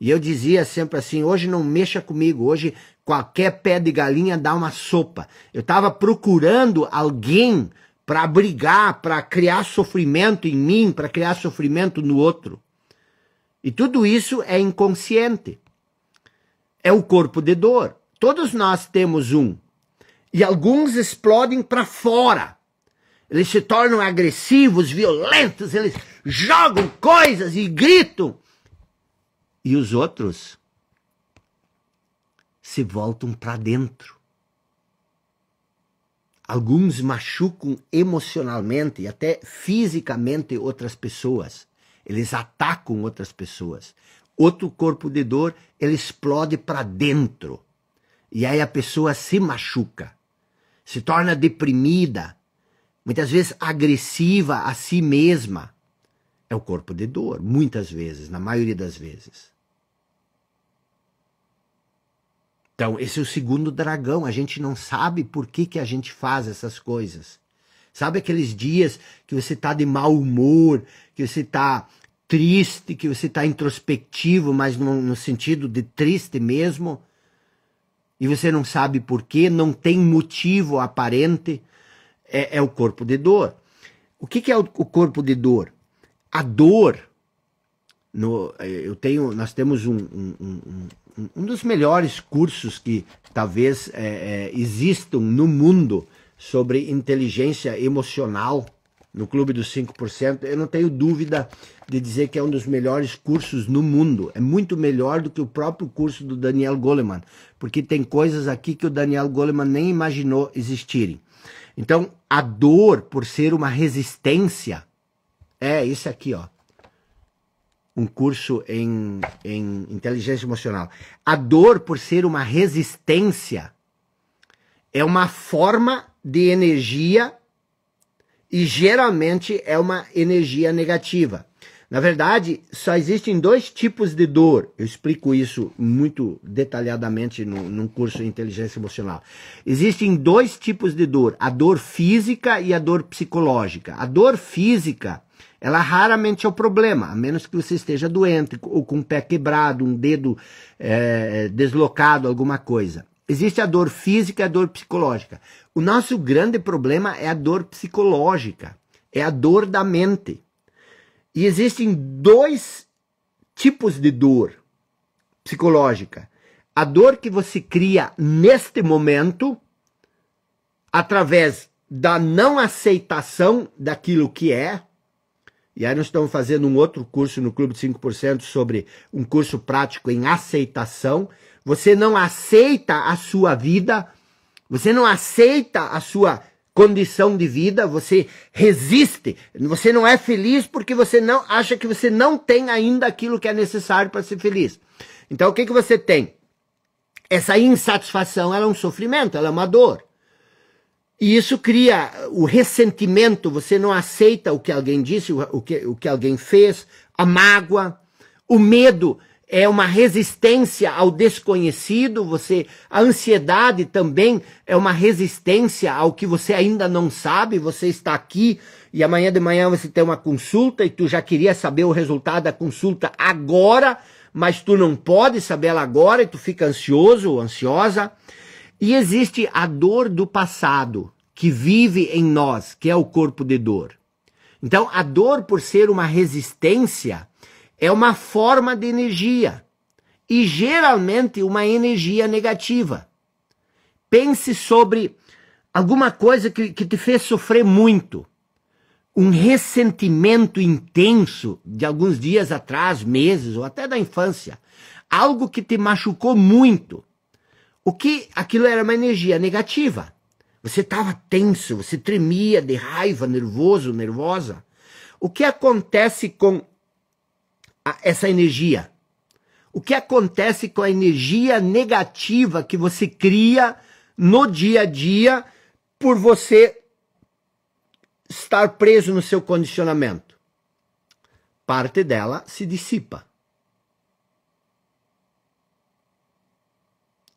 E eu dizia sempre assim: hoje não mexa comigo, hoje qualquer pé de galinha dá uma sopa. Eu estava procurando alguém para brigar, para criar sofrimento em mim, para criar sofrimento no outro. E tudo isso é inconsciente. É o corpo de dor. Todos nós temos um. E alguns explodem para fora. Eles se tornam agressivos, violentos, eles jogam coisas e gritam. E os outros se voltam para dentro. Alguns machucam emocionalmente e até fisicamente outras pessoas. Eles atacam outras pessoas. Outro corpo de dor, ele explode para dentro. E aí a pessoa se machuca, se torna deprimida, muitas vezes agressiva a si mesma. É o corpo de dor, muitas vezes, na maioria das vezes. Então, esse é o segundo dragão. A gente não sabe por que, que a gente faz essas coisas. Sabe aqueles dias que você está de mau humor, que você está triste, que você está introspectivo, mas no, no sentido de triste mesmo? e você não sabe por que não tem motivo aparente, é, é o corpo de dor. O que, que é o, o, corpo de dor? A dor. No, é, eu tenho, nós temos um, um, um um dos melhores cursos que talvez é, é, existam no mundo sobre inteligência emocional no Clube dos 5%, eu não tenho dúvida de dizer que é um dos melhores cursos no mundo. É muito melhor do que o próprio curso do Daniel Goleman, porque tem coisas aqui que o Daniel Goleman nem imaginou existirem. Então, a dor por ser uma resistência é isso aqui, ó. Um curso em, em inteligência emocional. A dor por ser uma resistência é uma forma de energia e geralmente é uma energia negativa. Na verdade, só existem dois tipos de dor. Eu explico isso muito detalhadamente no, num curso de inteligência emocional. Existem dois tipos de dor: a dor física e a dor psicológica. A dor física, ela raramente é o problema, a menos que você esteja doente ou com o pé quebrado, um dedo é, deslocado, alguma coisa. Existe a dor física e a dor psicológica. O nosso grande problema é a dor psicológica, é a dor da mente. E existem dois tipos de dor psicológica. A dor que você cria neste momento, através da não aceitação daquilo que é. E aí nós estamos fazendo um outro curso no Clube de 5% sobre um curso prático em aceitação você não aceita a sua vida, você não aceita a sua condição de vida, você resiste, você não é feliz porque você não acha que você não tem ainda aquilo que é necessário para ser feliz. Então o que, que você tem? Essa insatisfação ela é um sofrimento, ela é uma dor. E isso cria o ressentimento, você não aceita o que alguém disse, o que, o que alguém fez, a mágoa, o medo é uma resistência ao desconhecido, você a ansiedade também é uma resistência ao que você ainda não sabe, você está aqui e amanhã de manhã você tem uma consulta e tu já queria saber o resultado da consulta agora, mas tu não pode saber ela agora e tu fica ansioso, ansiosa. E existe a dor do passado que vive em nós, que é o corpo de dor. Então, a dor por ser uma resistência, é uma forma de energia e geralmente uma energia negativa. Pense sobre alguma coisa que, que te fez sofrer muito, um ressentimento intenso de alguns dias atrás, meses ou até da infância, algo que te machucou muito. O que aquilo era uma energia negativa. Você estava tenso, você tremia de raiva, nervoso, nervosa. O que acontece com essa energia? O que acontece com a energia negativa que você cria no dia a dia por você estar preso no seu condicionamento? Parte dela se dissipa.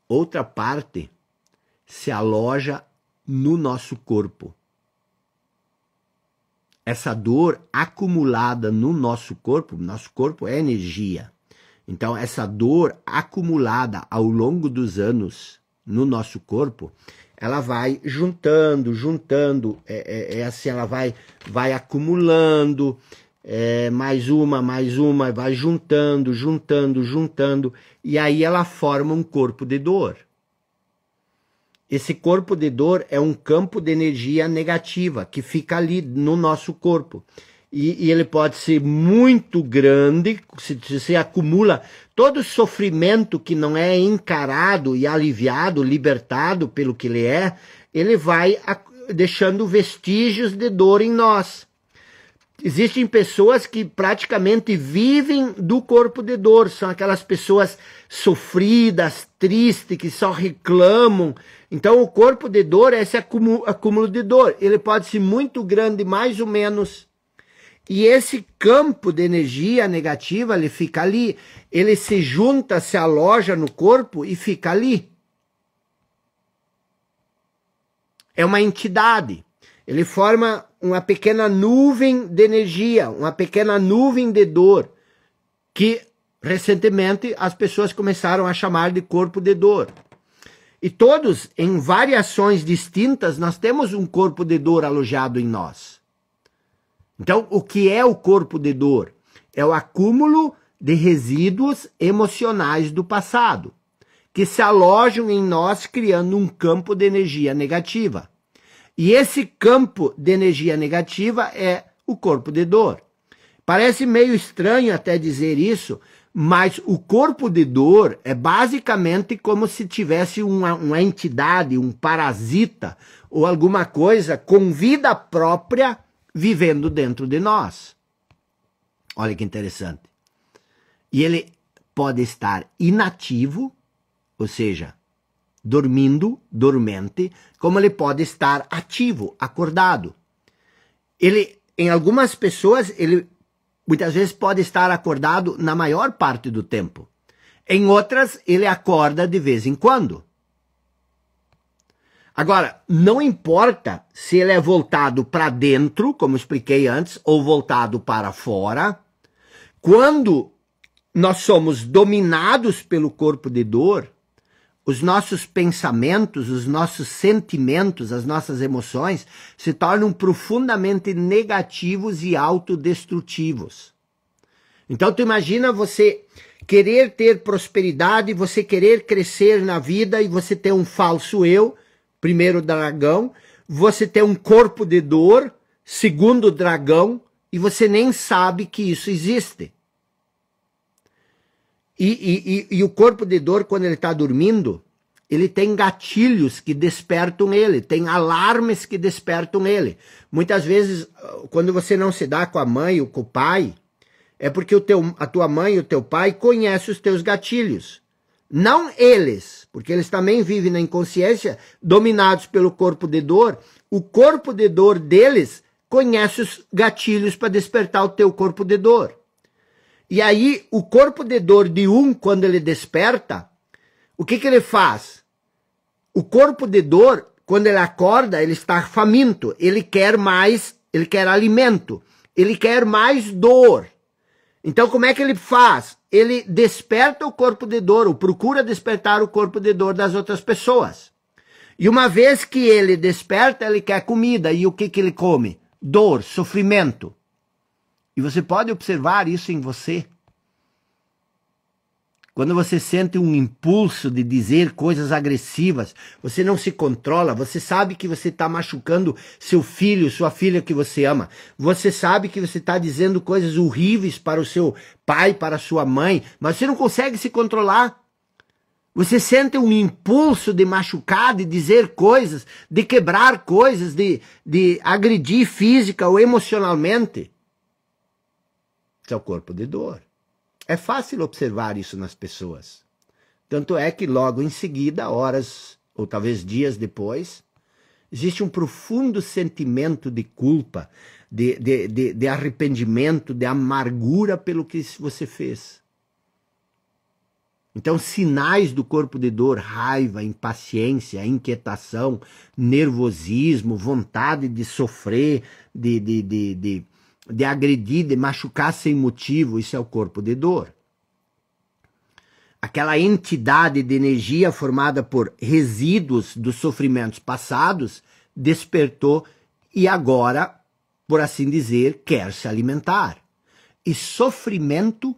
Outra parte se aloja no nosso corpo essa dor acumulada no nosso corpo, nosso corpo é energia. Então, essa dor acumulada ao longo dos anos no nosso corpo, ela vai juntando, juntando, é, é, é assim, ela vai, vai acumulando, é, mais uma, mais uma, vai juntando, juntando, juntando, e aí ela forma um corpo de dor. Esse corpo de dor é um campo de energia negativa que fica ali no nosso corpo. E, e ele pode ser muito grande, se, se, acumula todo sofrimento que não é encarado e aliviado, libertado pelo que ele é, ele vai a, deixando vestígios de dor em nós. Existem pessoas que praticamente vivem do corpo de dor, são aquelas pessoas sofridas, tristes, que só reclamam, então, o corpo de dor é esse acúmulo de dor. Ele pode ser muito grande, mais ou menos. E esse campo de energia negativa, ele fica ali. Ele se junta, se aloja no corpo e fica ali. É uma entidade. Ele forma uma pequena nuvem de energia, uma pequena nuvem de dor, que recentemente as pessoas começaram a chamar de corpo de dor. E todos, em variações distintas, nós temos um corpo de dor alojado em nós. Então, o que é o corpo de dor? É o acúmulo de resíduos emocionais do passado, que se alojam em nós, criando um campo de energia negativa. E esse campo de energia negativa é o corpo de dor. Parece meio estranho até dizer isso, mas o corpo de dor é basicamente como se tivesse uma, uma entidade, um parasita ou alguma coisa com vida própria vivendo dentro de nós. Olha que interessante. E ele pode estar inativo, ou seja, dormindo, dormente, como ele pode estar ativo, acordado. Ele, em algumas pessoas, ele muitas vezes pode estar acordado na maior parte do tempo. Em outras, ele acorda de vez em quando. Agora, não importa se ele é voltado para dentro, como expliquei antes, ou voltado para fora, quando nós somos dominados pelo corpo de dor, os nossos pensamentos, os nossos sentimentos, as nossas emoções se tornam profundamente negativos e autodestrutivos. Então tu imagina você querer ter prosperidade, você querer crescer na vida e você ter um falso eu, primeiro dragão, você ter um corpo de dor, segundo dragão, e você nem sabe que isso existe. E, e, e, o corpo de dor, quando ele está dormindo, ele tem gatilhos que despertam ele, tem alarmes que despertam ele. Muitas vezes, ah, quando você não se dá com a mãe ou com o pai, é porque o teu, a tua mãe e o teu pai conhecem os teus gatilhos. Não eles, porque eles também vivem na inconsciência, dominados pelo corpo de dor. O corpo de dor deles conhece os gatilhos para despertar o teu corpo de dor. E aí, o corpo de dor de um, quando ele desperta, o que, que ele faz? O corpo de dor, quando ele acorda, ele está faminto, ele quer mais, ele quer alimento, ele quer mais dor. Então, como é que ele faz? Ele desperta o corpo de dor, ou procura despertar o corpo de dor das outras pessoas. E uma vez que ele desperta, ele quer comida. E o que, que ele come? Dor, sofrimento. E você pode observar isso em você. Quando você sente um impulso de dizer coisas agressivas, você não se controla, você sabe que você está machucando seu filho, sua filha que você ama. Você sabe que você está dizendo coisas horríveis para o seu pai, para sua mãe, mas você não consegue se controlar. Você sente um impulso de machucar, de dizer coisas, de quebrar coisas, de, de agredir física ou emocionalmente que é o corpo de dor. É fácil observar isso nas pessoas. Tanto é que logo em seguida, horas ou talvez dias depois, existe um profundo sentimento de culpa, de, de, de, de arrependimento, de amargura pelo que você fez. Então, sinais do corpo de dor, raiva, impaciência, inquietação, nervosismo, vontade de sofrer, de, de, de, de de agredir, de machucar sem motivo, isso é o corpo de dor. Aquela entidade de energia formada por resíduos dos sofrimentos passados despertou e agora, por assim dizer, quer se alimentar. E sofrimento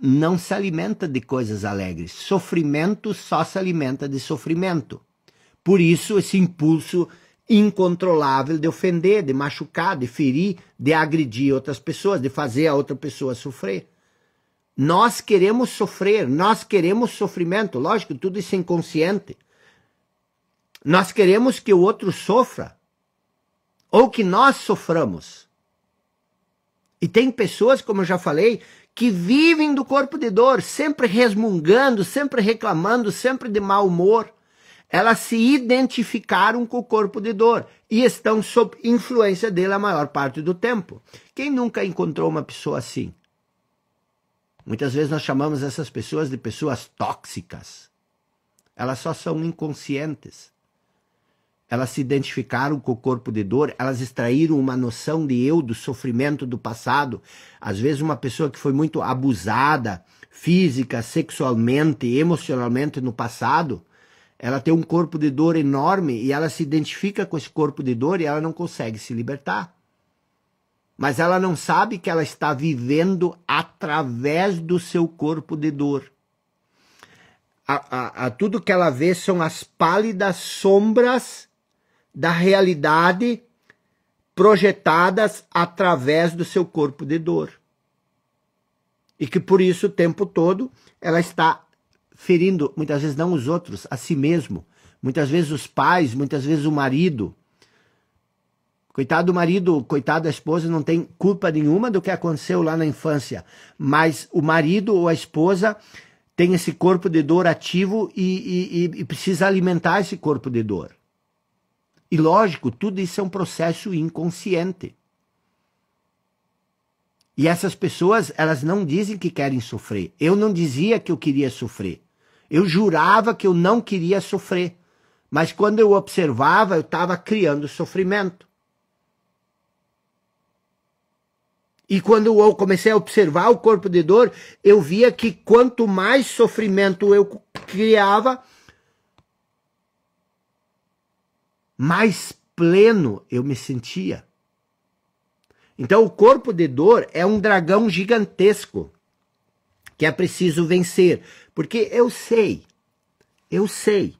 não se alimenta de coisas alegres. Sofrimento só se alimenta de sofrimento. Por isso, esse impulso incontrolável de ofender, de machucar, de ferir, de agredir outras pessoas, de fazer a outra pessoa sofrer. Nós queremos sofrer, nós queremos sofrimento, lógico, tudo isso é inconsciente. Nós queremos que o outro sofra ou que nós soframos. E tem pessoas, como eu já falei, que vivem do corpo de dor, sempre resmungando, sempre reclamando, sempre de mau humor. Elas se identificaram com o corpo de dor e estão sob influência dele a maior parte do tempo. Quem nunca encontrou uma pessoa assim? Muitas vezes nós chamamos essas pessoas de pessoas tóxicas. Elas só são inconscientes. Elas se identificaram com o corpo de dor, elas extraíram uma noção de eu, do sofrimento do passado. Às vezes, uma pessoa que foi muito abusada, física, sexualmente, emocionalmente no passado, ela tem um corpo de dor enorme e ela se identifica com esse corpo de dor e ela não consegue se libertar. Mas ela não sabe que ela está vivendo através do seu corpo de dor. A, a, a tudo que ela vê são as pálidas sombras da realidade projetadas através do seu corpo de dor. E que por isso o tempo todo ela está ferindo muitas vezes não os outros, a si mesmo, muitas vezes os pais, muitas vezes o marido. Coitado do marido, coitado da esposa, não tem culpa nenhuma do que aconteceu lá na infância, mas o marido ou a esposa tem esse corpo de dor ativo e, e, e precisa alimentar esse corpo de dor. E lógico, tudo isso é um processo inconsciente. E essas pessoas, elas não dizem que querem sofrer. Eu não dizia que eu queria sofrer. Eu jurava que eu não queria sofrer, mas quando eu observava, eu estava criando sofrimento. E quando eu comecei a observar o corpo de dor, eu via que quanto mais sofrimento eu criava, mais pleno eu me sentia. Então, o corpo de dor é um dragão gigantesco que é preciso vencer. Porque eu sei, eu sei,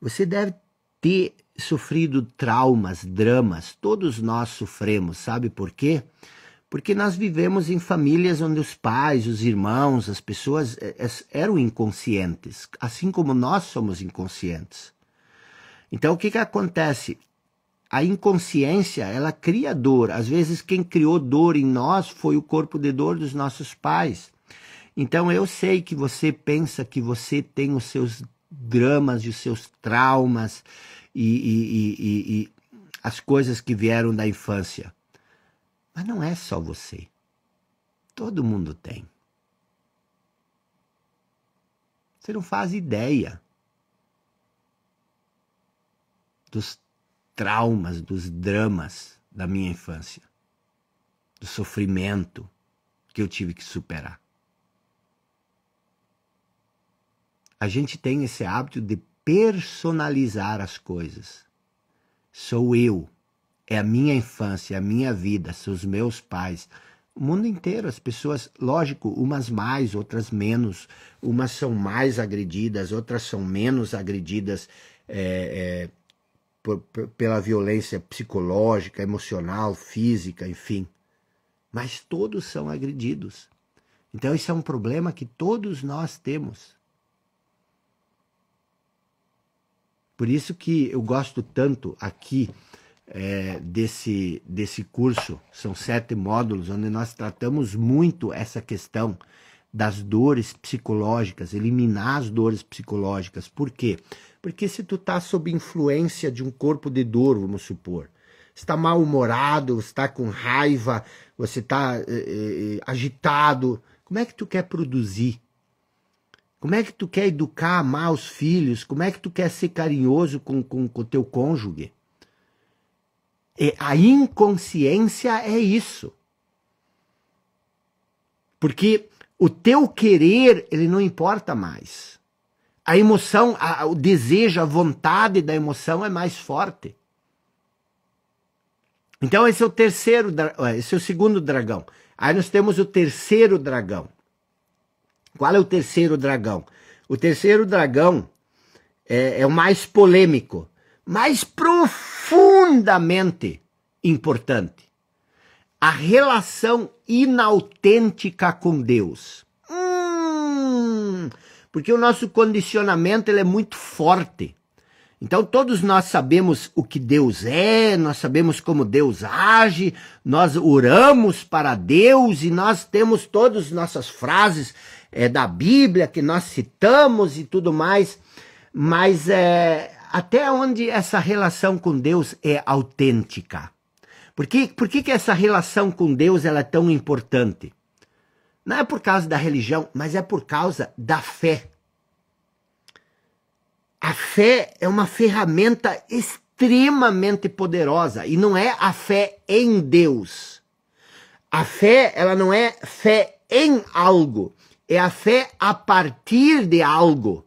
você deve ter sofrido traumas, dramas, todos nós sofremos, sabe por quê? Porque nós vivemos em famílias onde os pais, os irmãos, as pessoas eh, eh, eram inconscientes, assim como nós somos inconscientes. Então o que, que acontece? A inconsciência, ela cria dor. Às vezes quem criou dor em nós foi o corpo de dor dos nossos pais. Então eu sei que você pensa que você tem os seus dramas e os seus traumas e, e, e, e as coisas que vieram da infância. Mas não é só você. Todo mundo tem. Você não faz ideia dos traumas, dos dramas da minha infância, do sofrimento que eu tive que superar. a gente tem esse hábito de personalizar as coisas. Sou eu, é a minha infância, é a minha vida, são os meus pais. O mundo inteiro, as pessoas, lógico, umas mais, outras menos, umas são mais agredidas, outras são menos agredidas é, é, por, por, pela violência psicológica, emocional, física, enfim. Mas todos são agredidos. Então, isso é um problema que todos nós temos. Por isso que eu gosto tanto aqui é, desse, desse curso. São sete módulos onde nós tratamos muito essa questão das dores psicológicas, eliminar as dores psicológicas. Por quê? Porque se tu tá sob influência de um corpo de dor, vamos supor, está mal-humorado, está com raiva, você está eh, eh, eh, agitado, como é que tu quer produzir como é que tu quer educar, amar os filhos? Como é que tu quer ser carinhoso com com, com teu cônjuge? E é, a inconsciência é isso. Porque o teu querer, ele não importa mais. A emoção, a, o desejo, a vontade da emoção é mais forte. Então esse é o terceiro, esse é o segundo dragão. Aí nós temos o terceiro dragão, qual é o terceiro dragão? O terceiro dragão é, é o mais polêmico, mas profundamente importante. A relação inautêntica com Deus. Hum, porque o nosso condicionamento ele é muito forte. Então todos nós sabemos o que Deus é, nós sabemos como Deus age, nós oramos para Deus e nós temos todas nossas frases é, da Bíblia que nós citamos e tudo mais, mas é, até onde essa relação com Deus é autêntica? Por que, por que, que essa relação com Deus ela é tão importante? Não é por causa da religião, mas é por causa da fé. A fé é uma ferramenta extremamente poderosa e não é a fé em Deus. A fé, ela não é fé em algo, é a fé a partir de algo.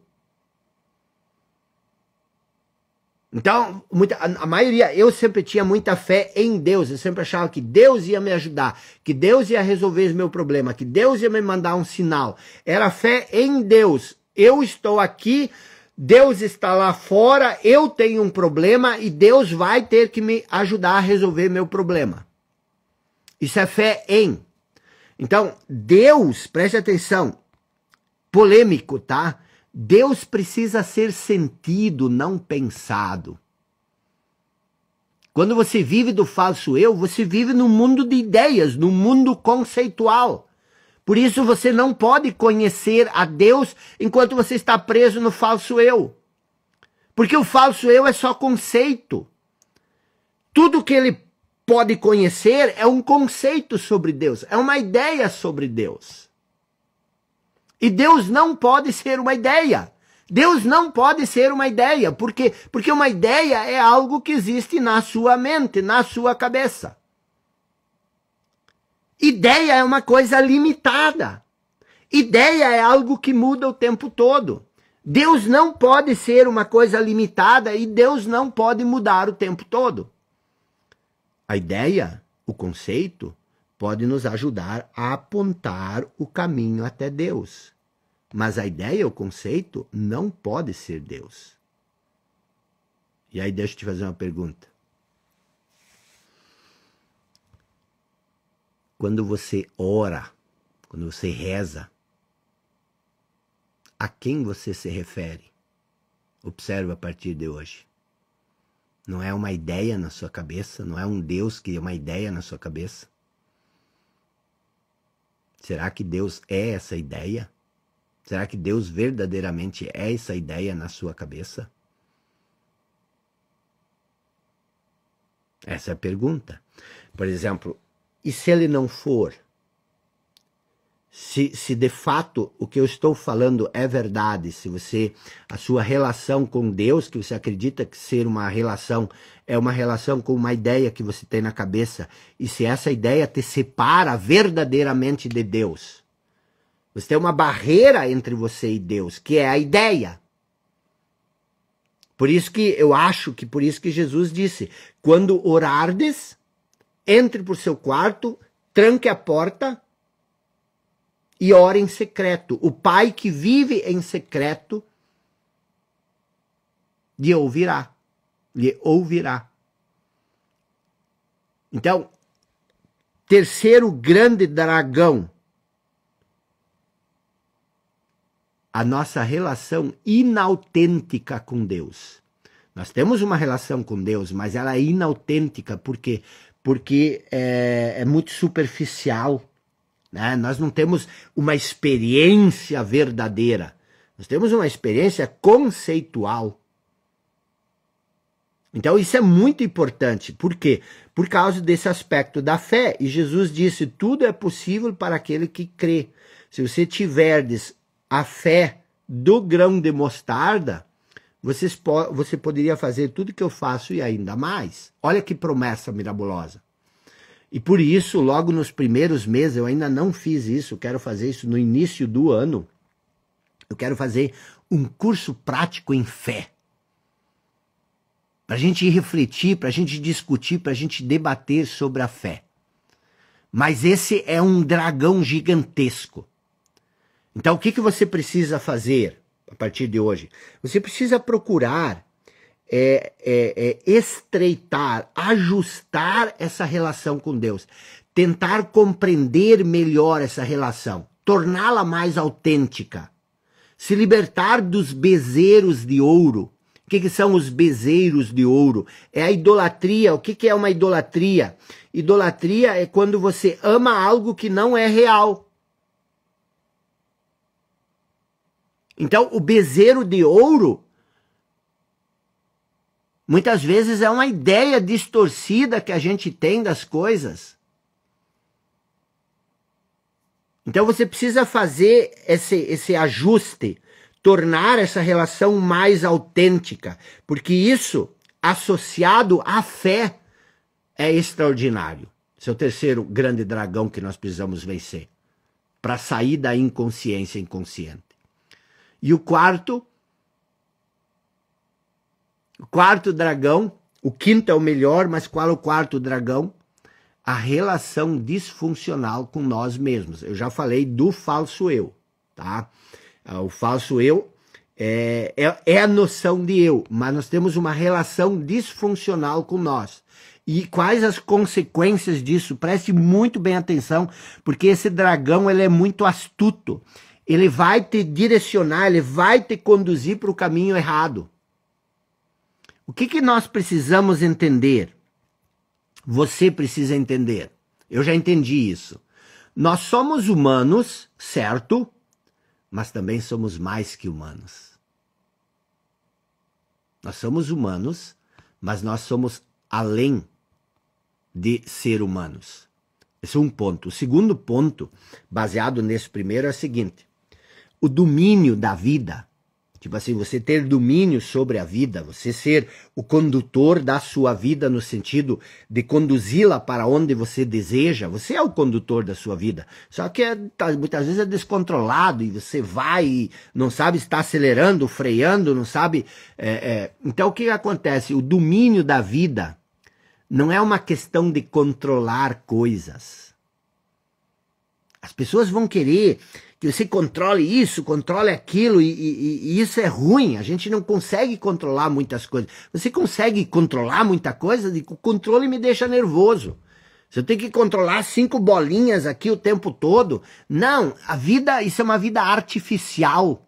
Então, muita, a, maioria, eu sempre tinha muita fé em Deus, eu sempre achava que Deus ia me ajudar, que Deus ia resolver o meu problema, que Deus ia me mandar um sinal. Era fé em Deus. Eu estou aqui, Deus está lá fora, eu tenho um problema e Deus vai ter que me ajudar a resolver meu problema. Isso é fé em. Então, Deus, preste atenção, polêmico, tá? Deus precisa ser sentido, não pensado. Quando você vive do falso eu, você vive no mundo de ideias, no mundo conceitual. Por isso você não pode conhecer a Deus enquanto você está preso no falso eu. Porque o falso eu é só conceito. Tudo que ele pode conhecer é um conceito sobre Deus, é uma ideia sobre Deus. E Deus não pode ser uma ideia. Deus não pode ser uma ideia, porque porque uma ideia é algo que existe na sua mente, na sua cabeça. Ideia é uma coisa limitada. Ideia é algo que muda o tempo todo. Deus não pode ser uma coisa limitada e Deus não pode mudar o tempo todo. A ideia, o conceito, pode nos ajudar a apontar o caminho até Deus. Mas a ideia, o conceito, não pode ser Deus. E aí, deixa eu te fazer uma pergunta. Quando você ora, quando você reza, a quem você se refere? Observa a partir de hoje não é uma ideia na sua cabeça, não é um Deus que é uma ideia na sua cabeça. Será que Deus é essa ideia? Será que Deus verdadeiramente é essa ideia na sua cabeça? Essa é a pergunta. Por exemplo, e se ele não for? se, se de fato o que eu estou falando é verdade, se você a sua relação com Deus, que você acredita que ser uma relação é uma relação com uma ideia que você tem na cabeça, e se essa ideia te separa verdadeiramente de Deus. Você tem uma barreira entre você e Deus, que é a ideia. Por isso que eu acho que por isso que Jesus disse: quando orardes, entre por seu quarto, tranque a porta e ora em secreto. O Pai que vive em secreto lhe ouvirá. Lhe ouvirá. Então, terceiro grande dragão. A nossa relação inautêntica com Deus. Nós temos uma relação com Deus, mas ela é inautêntica porque porque é, é muito superficial, né? Nós não temos uma experiência verdadeira, nós temos uma experiência conceitual. Então isso é muito importante, por quê? Por causa desse aspecto da fé. E Jesus disse: tudo é possível para aquele que crê. Se você tiverdes a fé do grão de mostarda, vocês po você poderia fazer tudo que eu faço e ainda mais. Olha que promessa mirabolosa. E por isso, logo nos primeiros meses, eu ainda não fiz isso, quero fazer isso no início do ano. Eu quero fazer um curso prático em fé. Para a gente refletir, para a gente discutir, para a gente debater sobre a fé. Mas esse é um dragão gigantesco. Então, o que, que você precisa fazer a partir de hoje? Você precisa procurar é, é, é estreitar, ajustar essa relação com Deus, tentar compreender melhor essa relação, torná-la mais autêntica, se libertar dos bezeiros de ouro. O que, que, são os bezeiros de ouro? É a idolatria. O que, que é uma idolatria? Idolatria é quando você ama algo que não é real. Então, o bezeiro de ouro Muitas vezes é uma ideia distorcida que a gente tem das coisas. Então você precisa fazer esse, esse ajuste, tornar essa relação mais autêntica, porque isso, associado à fé, é extraordinário. Esse é o terceiro grande dragão que nós precisamos vencer para sair da inconsciência inconsciente. E o quarto quarto dragão, o quinto é o melhor, mas qual é o quarto dragão? A relação disfuncional com nós mesmos. Eu já falei do falso eu, tá? Ah, o falso eu é, é, é a noção de eu, mas nós temos uma relação disfuncional com nós. E quais as consequências disso? Preste muito bem atenção, porque esse dragão ele é muito astuto. Ele vai te direcionar, ele vai te conduzir para o caminho errado. O que, que nós precisamos entender? Você precisa entender. Eu já entendi isso. Nós somos humanos, certo? Mas também somos mais que humanos. Nós somos humanos, mas nós somos além de ser humanos. Esse é um ponto. O segundo ponto, baseado nesse primeiro, é o seguinte: o domínio da vida Tipo assim, você ter domínio sobre a vida, você ser o condutor da sua vida no sentido de conduzi-la para onde você deseja. Você é o condutor da sua vida. Só que é, tá, muitas vezes é descontrolado e você vai e não sabe está acelerando, freando, não sabe. É, é. Então o que acontece? O domínio da vida não é uma questão de controlar coisas. As pessoas vão querer que você controle isso, controle aquilo, e, e, e, isso é ruim. A gente não consegue controlar muitas coisas. Você consegue controlar muita coisa? O controle me deixa nervoso. Eu tenho que controlar cinco bolinhas aqui o tempo todo. Não, a vida, isso é uma vida artificial.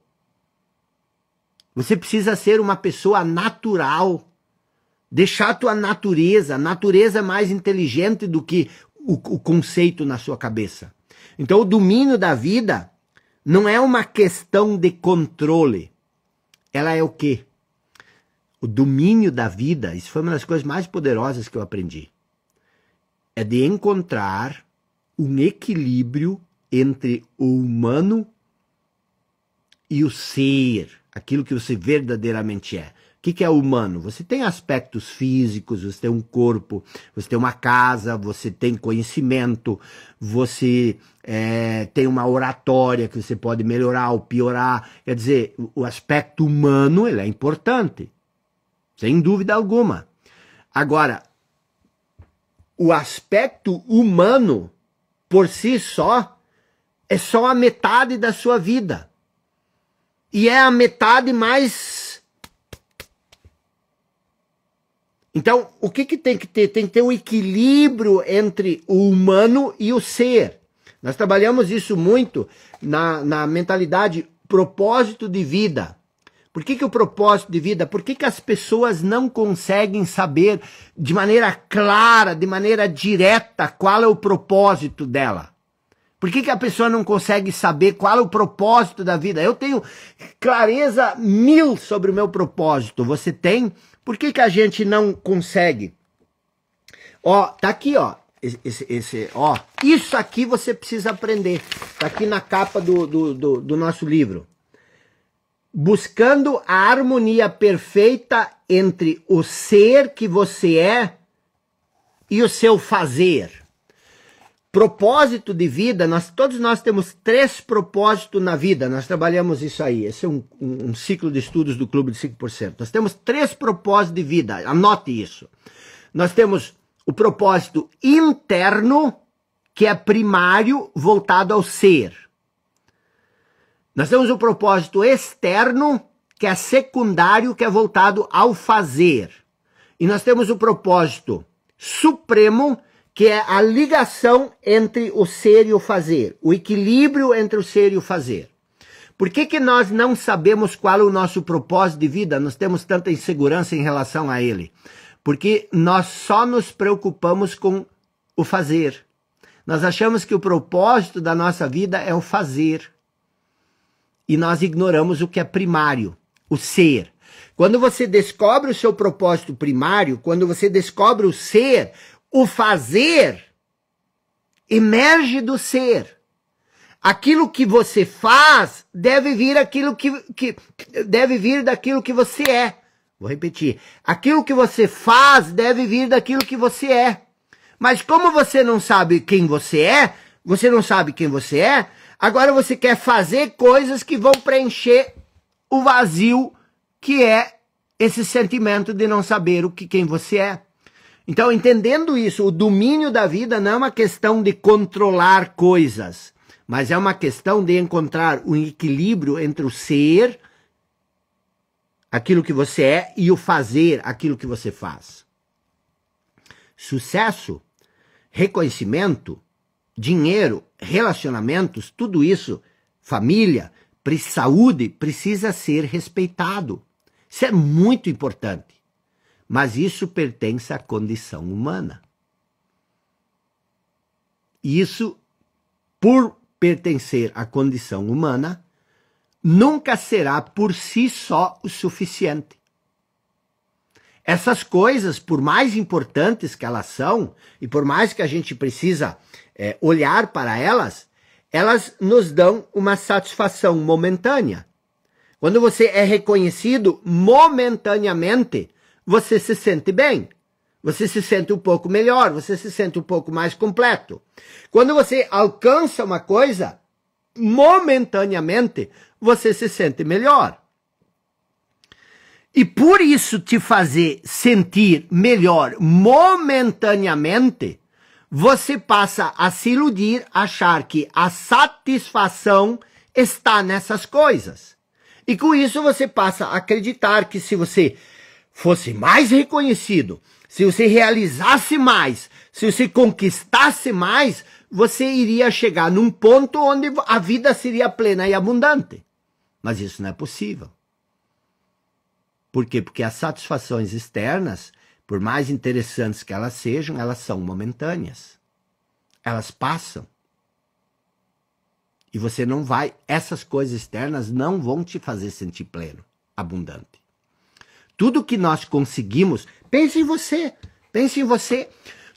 Você precisa ser uma pessoa natural. Deixar a tua natureza, a natureza é mais inteligente do que o, o conceito na sua cabeça. Então, o domínio da vida não é uma questão de controle. Ela é o quê? O domínio da vida. Isso foi uma das coisas mais poderosas que eu aprendi. É de encontrar um equilíbrio entre o humano e o ser, aquilo que você verdadeiramente é que, que é humano? Você tem aspectos físicos, você tem um corpo, você tem uma casa, você tem conhecimento, você é, tem uma oratória que você pode melhorar ou piorar. Quer dizer, o aspecto humano ele é importante, sem dúvida alguma. Agora, o aspecto humano por si só é só a metade da sua vida. E é a metade mais Então, o que, que tem que ter? Tem que ter um equilíbrio entre o humano e o ser. Nós trabalhamos isso muito na, na mentalidade propósito de vida. Por que, que o propósito de vida? Por que, que as pessoas não conseguem saber de maneira clara, de maneira direta, qual é o propósito dela? Por que, que a pessoa não consegue saber qual é o propósito da vida? Eu tenho clareza mil sobre o meu propósito. Você tem? Por que, que a gente não consegue? Ó, tá aqui, ó. Esse, esse, ó, isso aqui você precisa aprender. Tá aqui na capa do, do, do, do nosso livro. Buscando a harmonia perfeita entre o ser que você é e o seu fazer. Propósito de vida, nós todos nós temos três propósitos na vida, nós trabalhamos isso aí, esse é um, um, um ciclo de estudos do Clube de 5%. Nós temos três propósitos de vida, anote isso. Nós temos o propósito interno, que é primário, voltado ao ser. Nós temos o propósito externo, que é secundário, que é voltado ao fazer. E nós temos o propósito supremo, que é a ligação entre o ser e o fazer, o equilíbrio entre o ser e o fazer. Por que, que nós não sabemos qual é o nosso propósito de vida? Nós temos tanta insegurança em relação a ele. Porque nós só nos preocupamos com o fazer. Nós achamos que o propósito da nossa vida é o fazer. E nós ignoramos o que é primário, o ser. Quando você descobre o seu propósito primário, quando você descobre o ser, o fazer emerge do ser. Aquilo que você faz deve vir aquilo que, que deve vir daquilo que você é. Vou repetir. Aquilo que você faz deve vir daquilo que você é. Mas como você não sabe quem você é, você não sabe quem você é, agora você quer fazer coisas que vão preencher o vazio que é esse sentimento de não saber o que quem você é. Então, entendendo isso, o domínio da vida não é uma questão de controlar coisas, mas é uma questão de encontrar um equilíbrio entre o ser, aquilo que você é, e o fazer, aquilo que você faz. Sucesso, reconhecimento, dinheiro, relacionamentos, tudo isso, família, saúde, precisa ser respeitado. Isso é muito importante. Mas isso pertence à condição humana. Isso, por pertencer à condição humana, nunca será por si só o suficiente. Essas coisas, por mais importantes que elas são, e por mais que a gente precisa é, olhar para elas, elas nos dão uma satisfação momentânea. Quando você é reconhecido momentaneamente você se sente bem. Você se sente um pouco melhor, você se sente um pouco mais completo. Quando você alcança uma coisa, momentaneamente, você se sente melhor. E por isso te fazer sentir melhor momentaneamente, você passa a se iludir, achar que a satisfação está nessas coisas. E com isso você passa a acreditar que se você fosse mais reconhecido, se você realizasse mais, se você conquistasse mais, você iria chegar num ponto onde a vida seria plena e abundante. Mas isso não é possível. Por quê? Porque as satisfações externas, por mais interessantes que elas sejam, elas são momentâneas. Elas passam. E você não vai, essas coisas externas não vão te fazer sentir pleno, abundante. Tudo que nós conseguimos, pense em você, pense em você.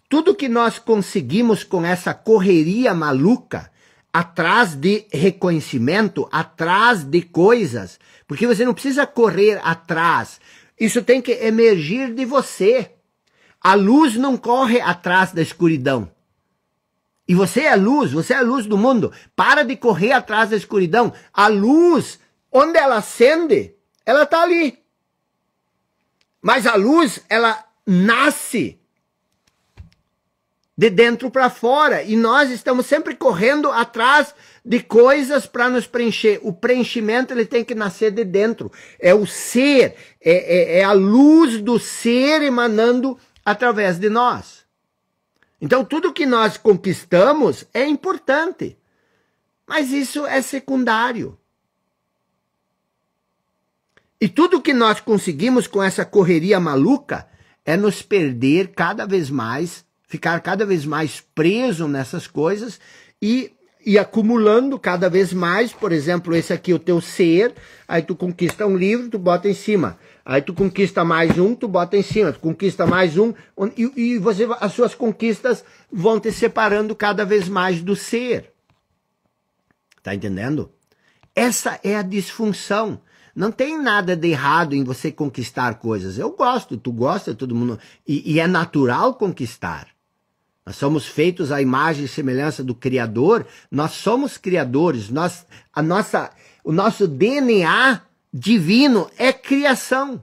Tudo que nós conseguimos com essa correria maluca, atrás de reconhecimento, atrás de coisas, porque você não precisa correr atrás. Isso tem que emergir de você. A luz não corre atrás da escuridão. E você é a luz, você é a luz do mundo. Para de correr atrás da escuridão. A luz, onde ela acende, ela está ali. Mas a luz, ela nasce de dentro para fora e nós estamos sempre correndo atrás de coisas para nos preencher. O preenchimento ele tem que nascer de dentro. É o ser, é, é, é a luz do ser emanando através de nós. Então tudo que nós conquistamos é importante, mas isso é secundário. E tudo que nós conseguimos com essa correria maluca é nos perder cada vez mais, ficar cada vez mais preso nessas coisas e e acumulando cada vez mais, por exemplo, esse aqui, o teu ser, aí tu conquista um livro, tu bota em cima. Aí tu conquista mais um, tu bota em cima. Tu conquista mais um, e, e você, as suas conquistas vão te separando cada vez mais do ser. Tá entendendo? Essa é a disfunção. Não tem nada de errado em você conquistar coisas. Eu gosto, tu gosta, todo mundo. E, e é natural conquistar. Nós somos feitos à imagem e semelhança do Criador. Nós somos criadores. Nós, a nossa, o nosso DNA divino é criação.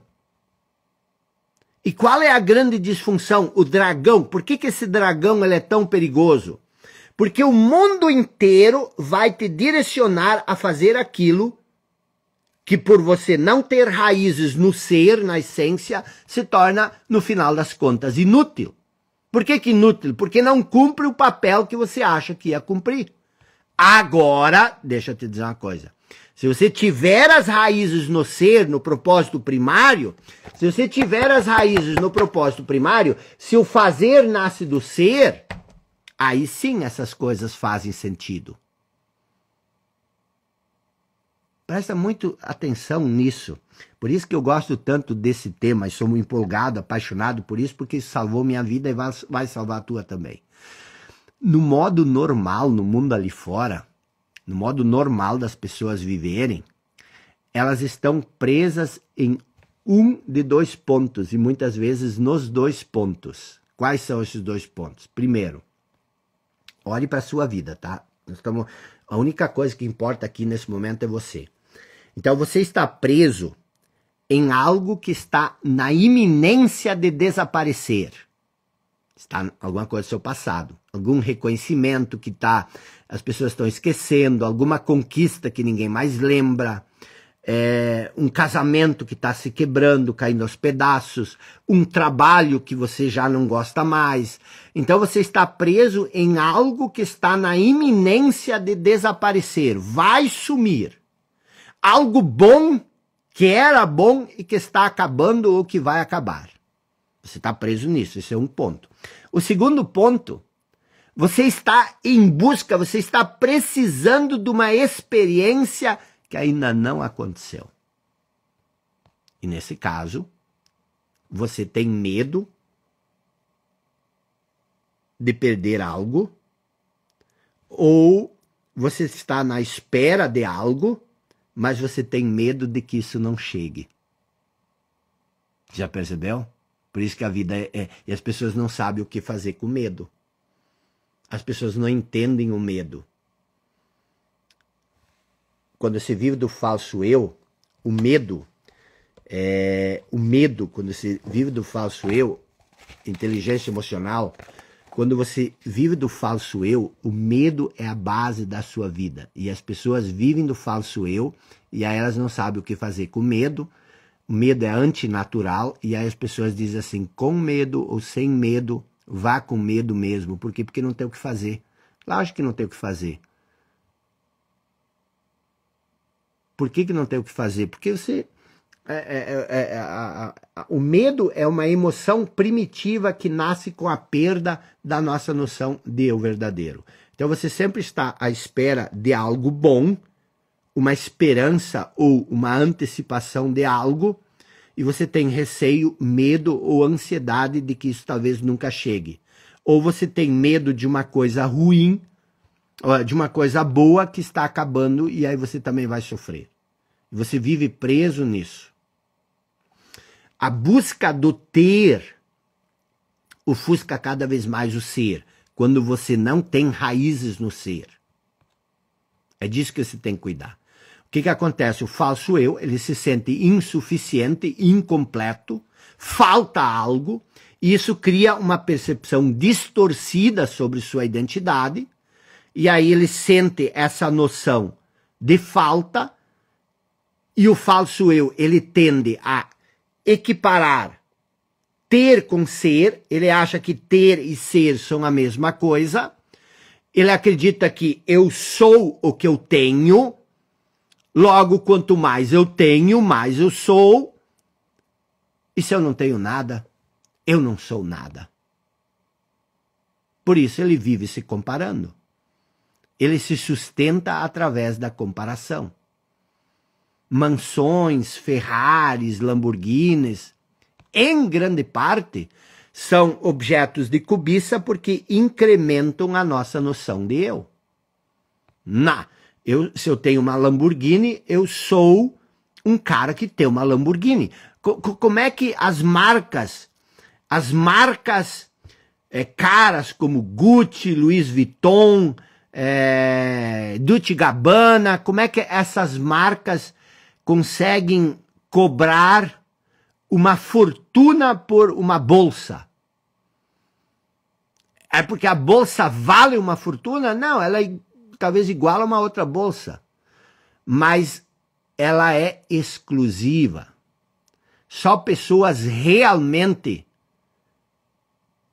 E qual é a grande disfunção? O dragão. Por que, que esse dragão ele é tão perigoso? Porque o mundo inteiro vai te direcionar a fazer aquilo que por você não ter raízes no ser, na essência, se torna, no final das contas, inútil. Por que, que inútil? Porque não cumpre o papel que você acha que ia cumprir. Agora, deixa eu te dizer uma coisa. Se você tiver as raízes no ser, no propósito primário, se você tiver as raízes no propósito primário, se o fazer nasce do ser, aí sim essas coisas fazem sentido. Presta muito atenção nisso. Por isso que eu gosto tanto desse tema e sou empolgado, apaixonado por isso, porque salvou minha vida e vai salvar a tua também. No modo normal, no mundo ali fora, no modo normal das pessoas viverem, elas estão presas em um de dois pontos e muitas vezes nos dois pontos. Quais são esses dois pontos? Primeiro, olhe para a sua vida, tá? Nós estamos, a única coisa que importa aqui nesse momento é você. Então você está preso em algo que está na iminência de desaparecer. Está alguma coisa do seu passado, algum reconhecimento que tá, as pessoas estão esquecendo, alguma conquista que ninguém mais lembra, é, um casamento que está se quebrando, caindo aos pedaços, um trabalho que você já não gosta mais. Então você está preso em algo que está na iminência de desaparecer, vai sumir algo bom que era bom e que está acabando ou que vai acabar. Você está preso nisso, esse é um ponto. O segundo ponto, você está em busca, você está precisando de uma experiência que ainda não aconteceu. E nesse caso, você tem medo de perder algo ou você está na espera de algo mas você tem medo de que isso não chegue. Já percebeu? Por isso que a vida é, é, E as pessoas não sabem o que fazer com medo. As pessoas não entendem o medo. Quando se vive do falso eu, o medo. É, o medo, quando se vive do falso eu, inteligência emocional, quando você vive do falso eu, o medo é a base da sua vida. E as pessoas vivem do falso eu e aí elas não sabem o que fazer com medo. O medo é antinatural e aí as pessoas dizem assim, com medo ou sem medo, vá com medo mesmo. Por quê? Porque não tem o que fazer. Lógico que não tem o que fazer. Por que, que não tem o que fazer? Porque você é, é, é, é, é a, a, o medo é uma emoção primitiva que nasce com a perda da nossa noção de eu verdadeiro. Então você sempre está à espera de algo bom, uma esperança ou uma antecipação de algo, e você tem receio, medo ou ansiedade de que isso talvez nunca chegue. Ou você tem medo de uma coisa ruim, de uma coisa boa que está acabando e aí você também vai sofrer. Você vive preso nisso. A busca do ter ofusca cada vez mais o ser, quando você não tem raízes no ser. É disso que você tem que cuidar. O que, que acontece? O falso eu, ele se sente insuficiente, incompleto, falta algo, e isso cria uma percepção distorcida sobre sua identidade, e aí ele sente essa noção de falta, e o falso eu, ele tende a equiparar ter com ser, ele acha que ter e ser são a mesma coisa. Ele acredita que eu sou o que eu tenho. Logo, quanto mais eu tenho, mais eu sou. E se eu não tenho nada, eu não sou nada. Por isso ele vive se comparando. Ele se sustenta através da comparação mansões, Ferraris, Lamborghinis, em grande parte, são objetos de cobiça porque incrementam a nossa noção de eu. Na, eu, se eu tenho uma Lamborghini, eu sou um cara que tem uma Lamborghini. Co como é que as marcas, as marcas é, caras como Gucci, Louis Vuitton, é, Gabbana, como é que essas marcas conseguem cobrar uma fortuna por uma bolsa. É porque a bolsa vale uma fortuna? Não, ela é talvez igual a uma outra bolsa. Mas ela é exclusiva. Só pessoas realmente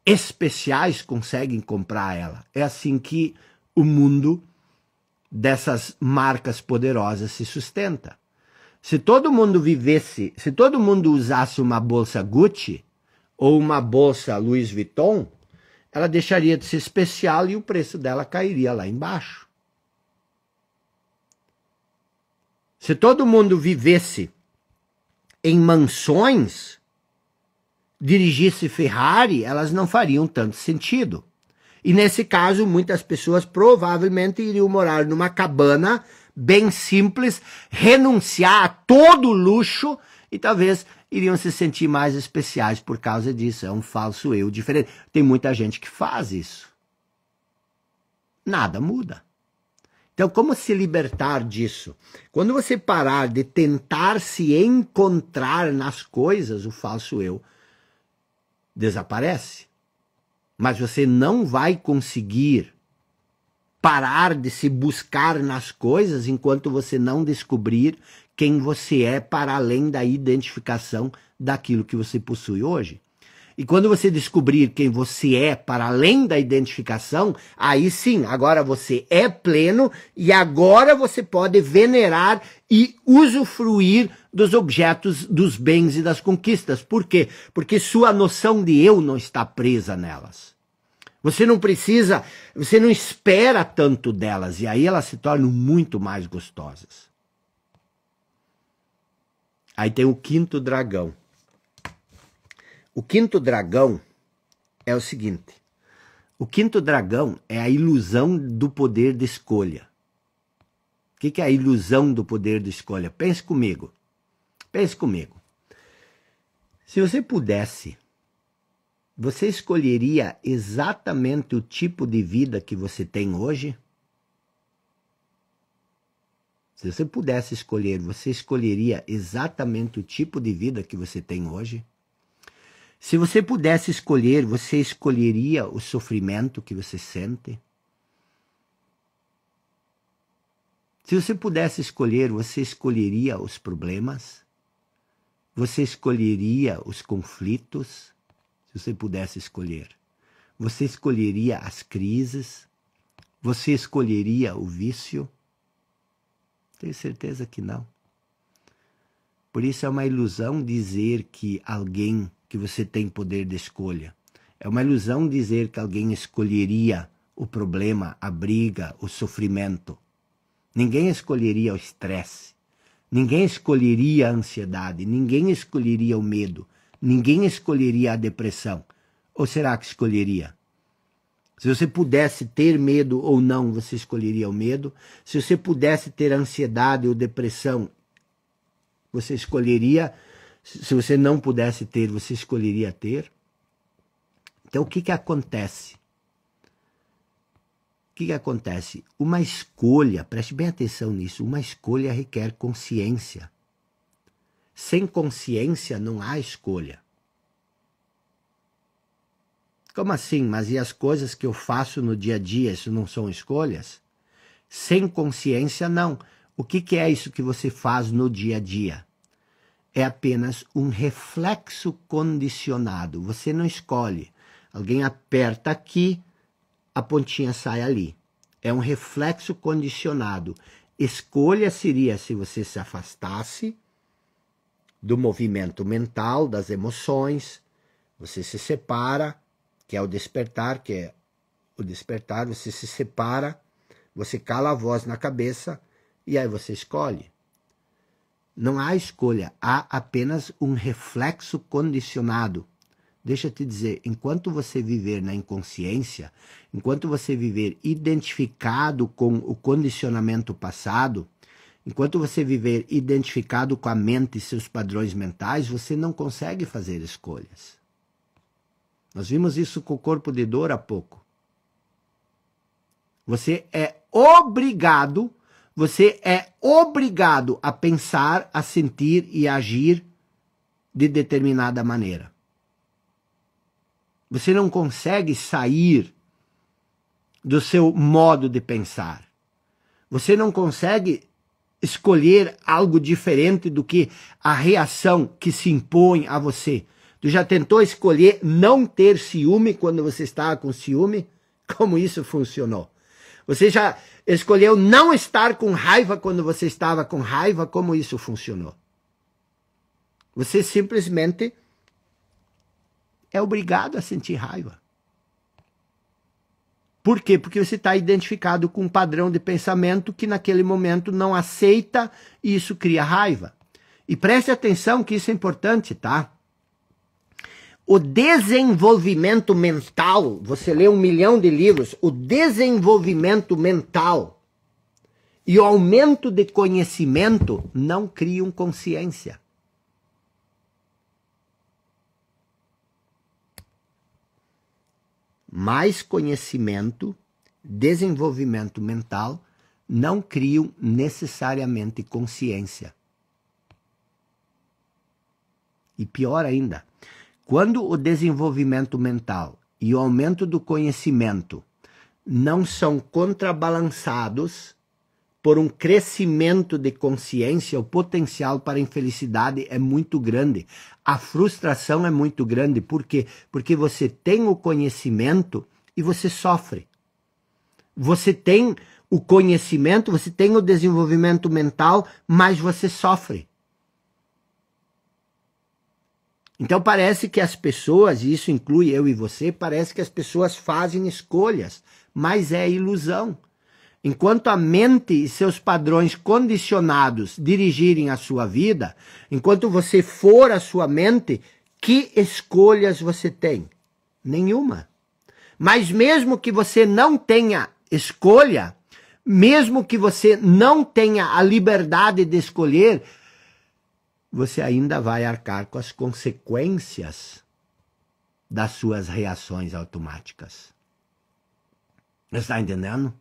especiais conseguem comprar ela. É assim que o mundo dessas marcas poderosas se sustenta. Se todo mundo vivesse, se todo mundo usasse uma bolsa Gucci ou uma bolsa Louis Vuitton, ela deixaria de ser especial e o preço dela cairia lá embaixo. Se todo mundo vivesse em mansões, dirigisse Ferrari, elas não fariam tanto sentido. E nesse caso, muitas pessoas provavelmente iriam morar numa cabana bem simples, renunciar a todo luxo e talvez iriam se sentir mais especiais por causa disso. É um falso eu diferente. Tem muita gente que faz isso. Nada muda. Então, como se libertar disso? Quando você parar de tentar se encontrar nas coisas, o falso eu desaparece. Mas você não vai conseguir parar de se buscar nas coisas enquanto você não descobrir quem você é para além da identificação daquilo que você possui hoje. E quando você descobrir quem você é para além da identificação, aí sim, agora você é pleno e agora você pode venerar e usufruir dos objetos, dos bens e das conquistas. Por quê? Porque sua noção de eu não está presa nelas. Você não precisa, você não espera tanto delas e aí elas se tornam muito mais gostosas. Aí tem o quinto dragão. O quinto dragão é o seguinte: o quinto dragão é a ilusão do poder de escolha. O que, é a ilusão do poder de escolha? Pense comigo. Pense comigo. Se você pudesse você escolheria exatamente o tipo de vida que você tem hoje? Se você pudesse escolher, você escolheria exatamente o tipo de vida que você tem hoje? Se você pudesse escolher, você escolheria o sofrimento que você sente? Se você pudesse escolher, você escolheria os problemas? Você escolheria os conflitos? se você pudesse escolher? Você escolheria as crises? Você escolheria o vício? Tenho certeza que não. Por isso é uma ilusão dizer que alguém que você tem poder de escolha. É uma ilusão dizer que alguém escolheria o problema, a briga, o sofrimento. Ninguém escolheria o estresse. Ninguém escolheria a ansiedade, ninguém escolheria o medo, Ninguém escolheria a depressão. Ou será que escolheria? Se você pudesse ter medo ou não, você escolheria o medo. Se você pudesse ter ansiedade ou depressão, você escolheria. Se você não pudesse ter, você escolheria ter. Então, o que, que acontece? O que, que acontece? Uma escolha, preste bem atenção nisso, uma escolha requer consciência. Sem consciência não há escolha. Como assim? Mas e as coisas que eu faço no dia a dia, isso não são escolhas? Sem consciência, não. O que, que é isso que você faz no dia a dia? É apenas um reflexo condicionado. Você não escolhe. Alguém aperta aqui, a pontinha sai ali. É um reflexo condicionado. Escolha seria se você se afastasse do movimento mental, das emoções. Você se separa, que é o despertar, que é o despertar, você se separa, você cala a voz na cabeça e aí você escolhe. Não há escolha, há apenas um reflexo condicionado. Deixa eu te dizer, enquanto você viver na inconsciência, enquanto você viver identificado com o condicionamento passado, Enquanto você viver identificado com a mente e seus padrões mentais, você não consegue fazer escolhas. Nós vimos isso com o corpo de dor há pouco. Você é obrigado, você é obrigado a pensar, a sentir e a agir de determinada maneira. Você não consegue sair do seu modo de pensar. Você não consegue escolher algo diferente do que a reação que se impõe a você. Tu já tentou escolher não ter ciúme quando você estava com ciúme? Como isso funcionou? Você já escolheu não estar com raiva quando você estava com raiva? Como isso funcionou? Você simplesmente é obrigado a sentir raiva. Por quê? Porque você está identificado com um padrão de pensamento que naquele momento não aceita e isso cria raiva. E preste atenção que isso é importante, tá? O desenvolvimento mental, você lê um milhão de livros, o desenvolvimento mental e o aumento de conhecimento não criam consciência. mais conhecimento, desenvolvimento mental, não criam necessariamente consciência. E pior ainda, quando o desenvolvimento mental e o aumento do conhecimento não são contrabalançados por um crescimento de consciência, o potencial para infelicidade é muito grande. A frustração é muito grande. Por quê? Porque você tem o conhecimento e você sofre. Você tem o conhecimento, você tem o desenvolvimento mental, mas você sofre. Então parece que as pessoas, e isso inclui eu e você, parece que as pessoas fazem escolhas, mas é ilusão. Enquanto a mente e seus padrões condicionados dirigirem a sua vida, enquanto você for a sua mente, que escolhas você tem? Nenhuma. Mas mesmo que você não tenha escolha, mesmo que você não tenha a liberdade de escolher, você ainda vai arcar com as consequências das suas reações automáticas. Está entendendo?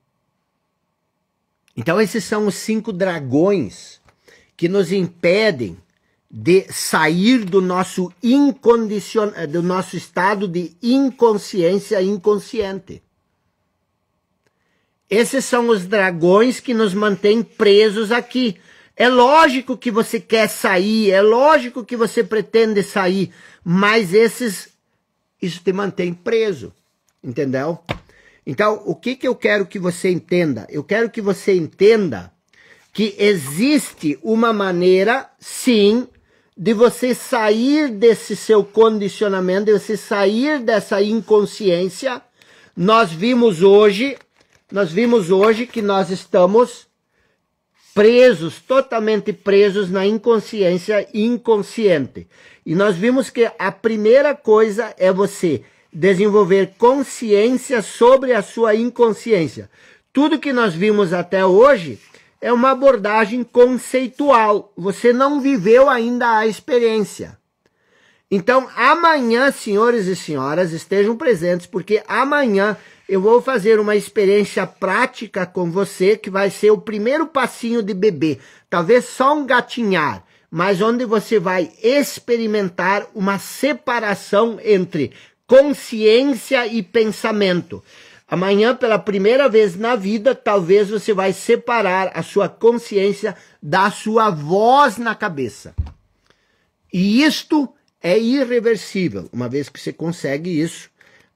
Então, esses são os cinco dragões que nos impedem de sair do nosso, incondicion... do nosso estado de inconsciência inconsciente. Esses são os dragões que nos mantêm presos aqui. É lógico que você quer sair, é lógico que você pretende sair, mas esses isso te mantém preso, entendeu? Então, o que, que eu quero que você entenda? Eu quero que você entenda que existe uma maneira, sim, de você sair desse seu condicionamento, de você sair dessa inconsciência. Nós vimos hoje, nós vimos hoje que nós estamos presos, totalmente presos na inconsciência inconsciente. E nós vimos que a primeira coisa é você desenvolver consciência sobre a sua inconsciência. Tudo que nós vimos até hoje é uma abordagem conceitual. Você não viveu ainda a experiência. Então, amanhã, senhores e senhoras, estejam presentes, porque amanhã eu vou fazer uma experiência prática com você, que vai ser o primeiro passinho de bebê. Talvez só um gatinhar, mas onde você vai experimentar uma separação entre consciência e pensamento. Amanhã, pela primeira vez na vida, talvez você vai separar a sua consciência da sua voz na cabeça. E isto é irreversível. Uma vez que você consegue isso,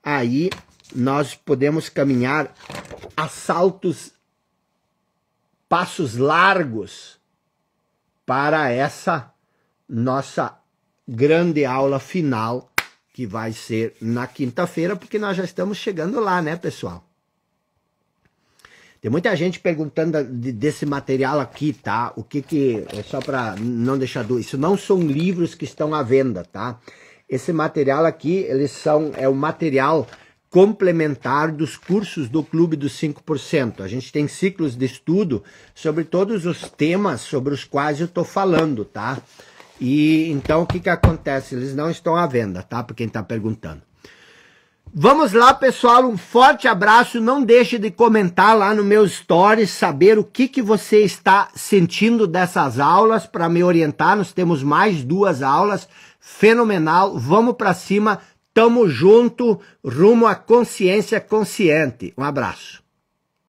aí nós podemos caminhar a saltos, passos largos para essa nossa grande aula final que vai ser na quinta-feira, porque nós já estamos chegando lá, né, pessoal? Tem muita gente perguntando desse material aqui, tá? O que que. É só para não deixar do isso não são livros que estão à venda, tá? Esse material aqui, eles são. É o material complementar dos cursos do Clube dos 5%. A gente tem ciclos de estudo sobre todos os temas sobre os quais eu estou falando, tá? E então o que, que acontece? Eles não estão à venda, tá? Para quem está perguntando. Vamos lá, pessoal. Um forte abraço. Não deixe de comentar lá no meu stories, saber o que, que você está sentindo dessas aulas para me orientar. Nós temos mais duas aulas. Fenomenal. Vamos para cima. Tamo junto, rumo à consciência consciente. Um abraço.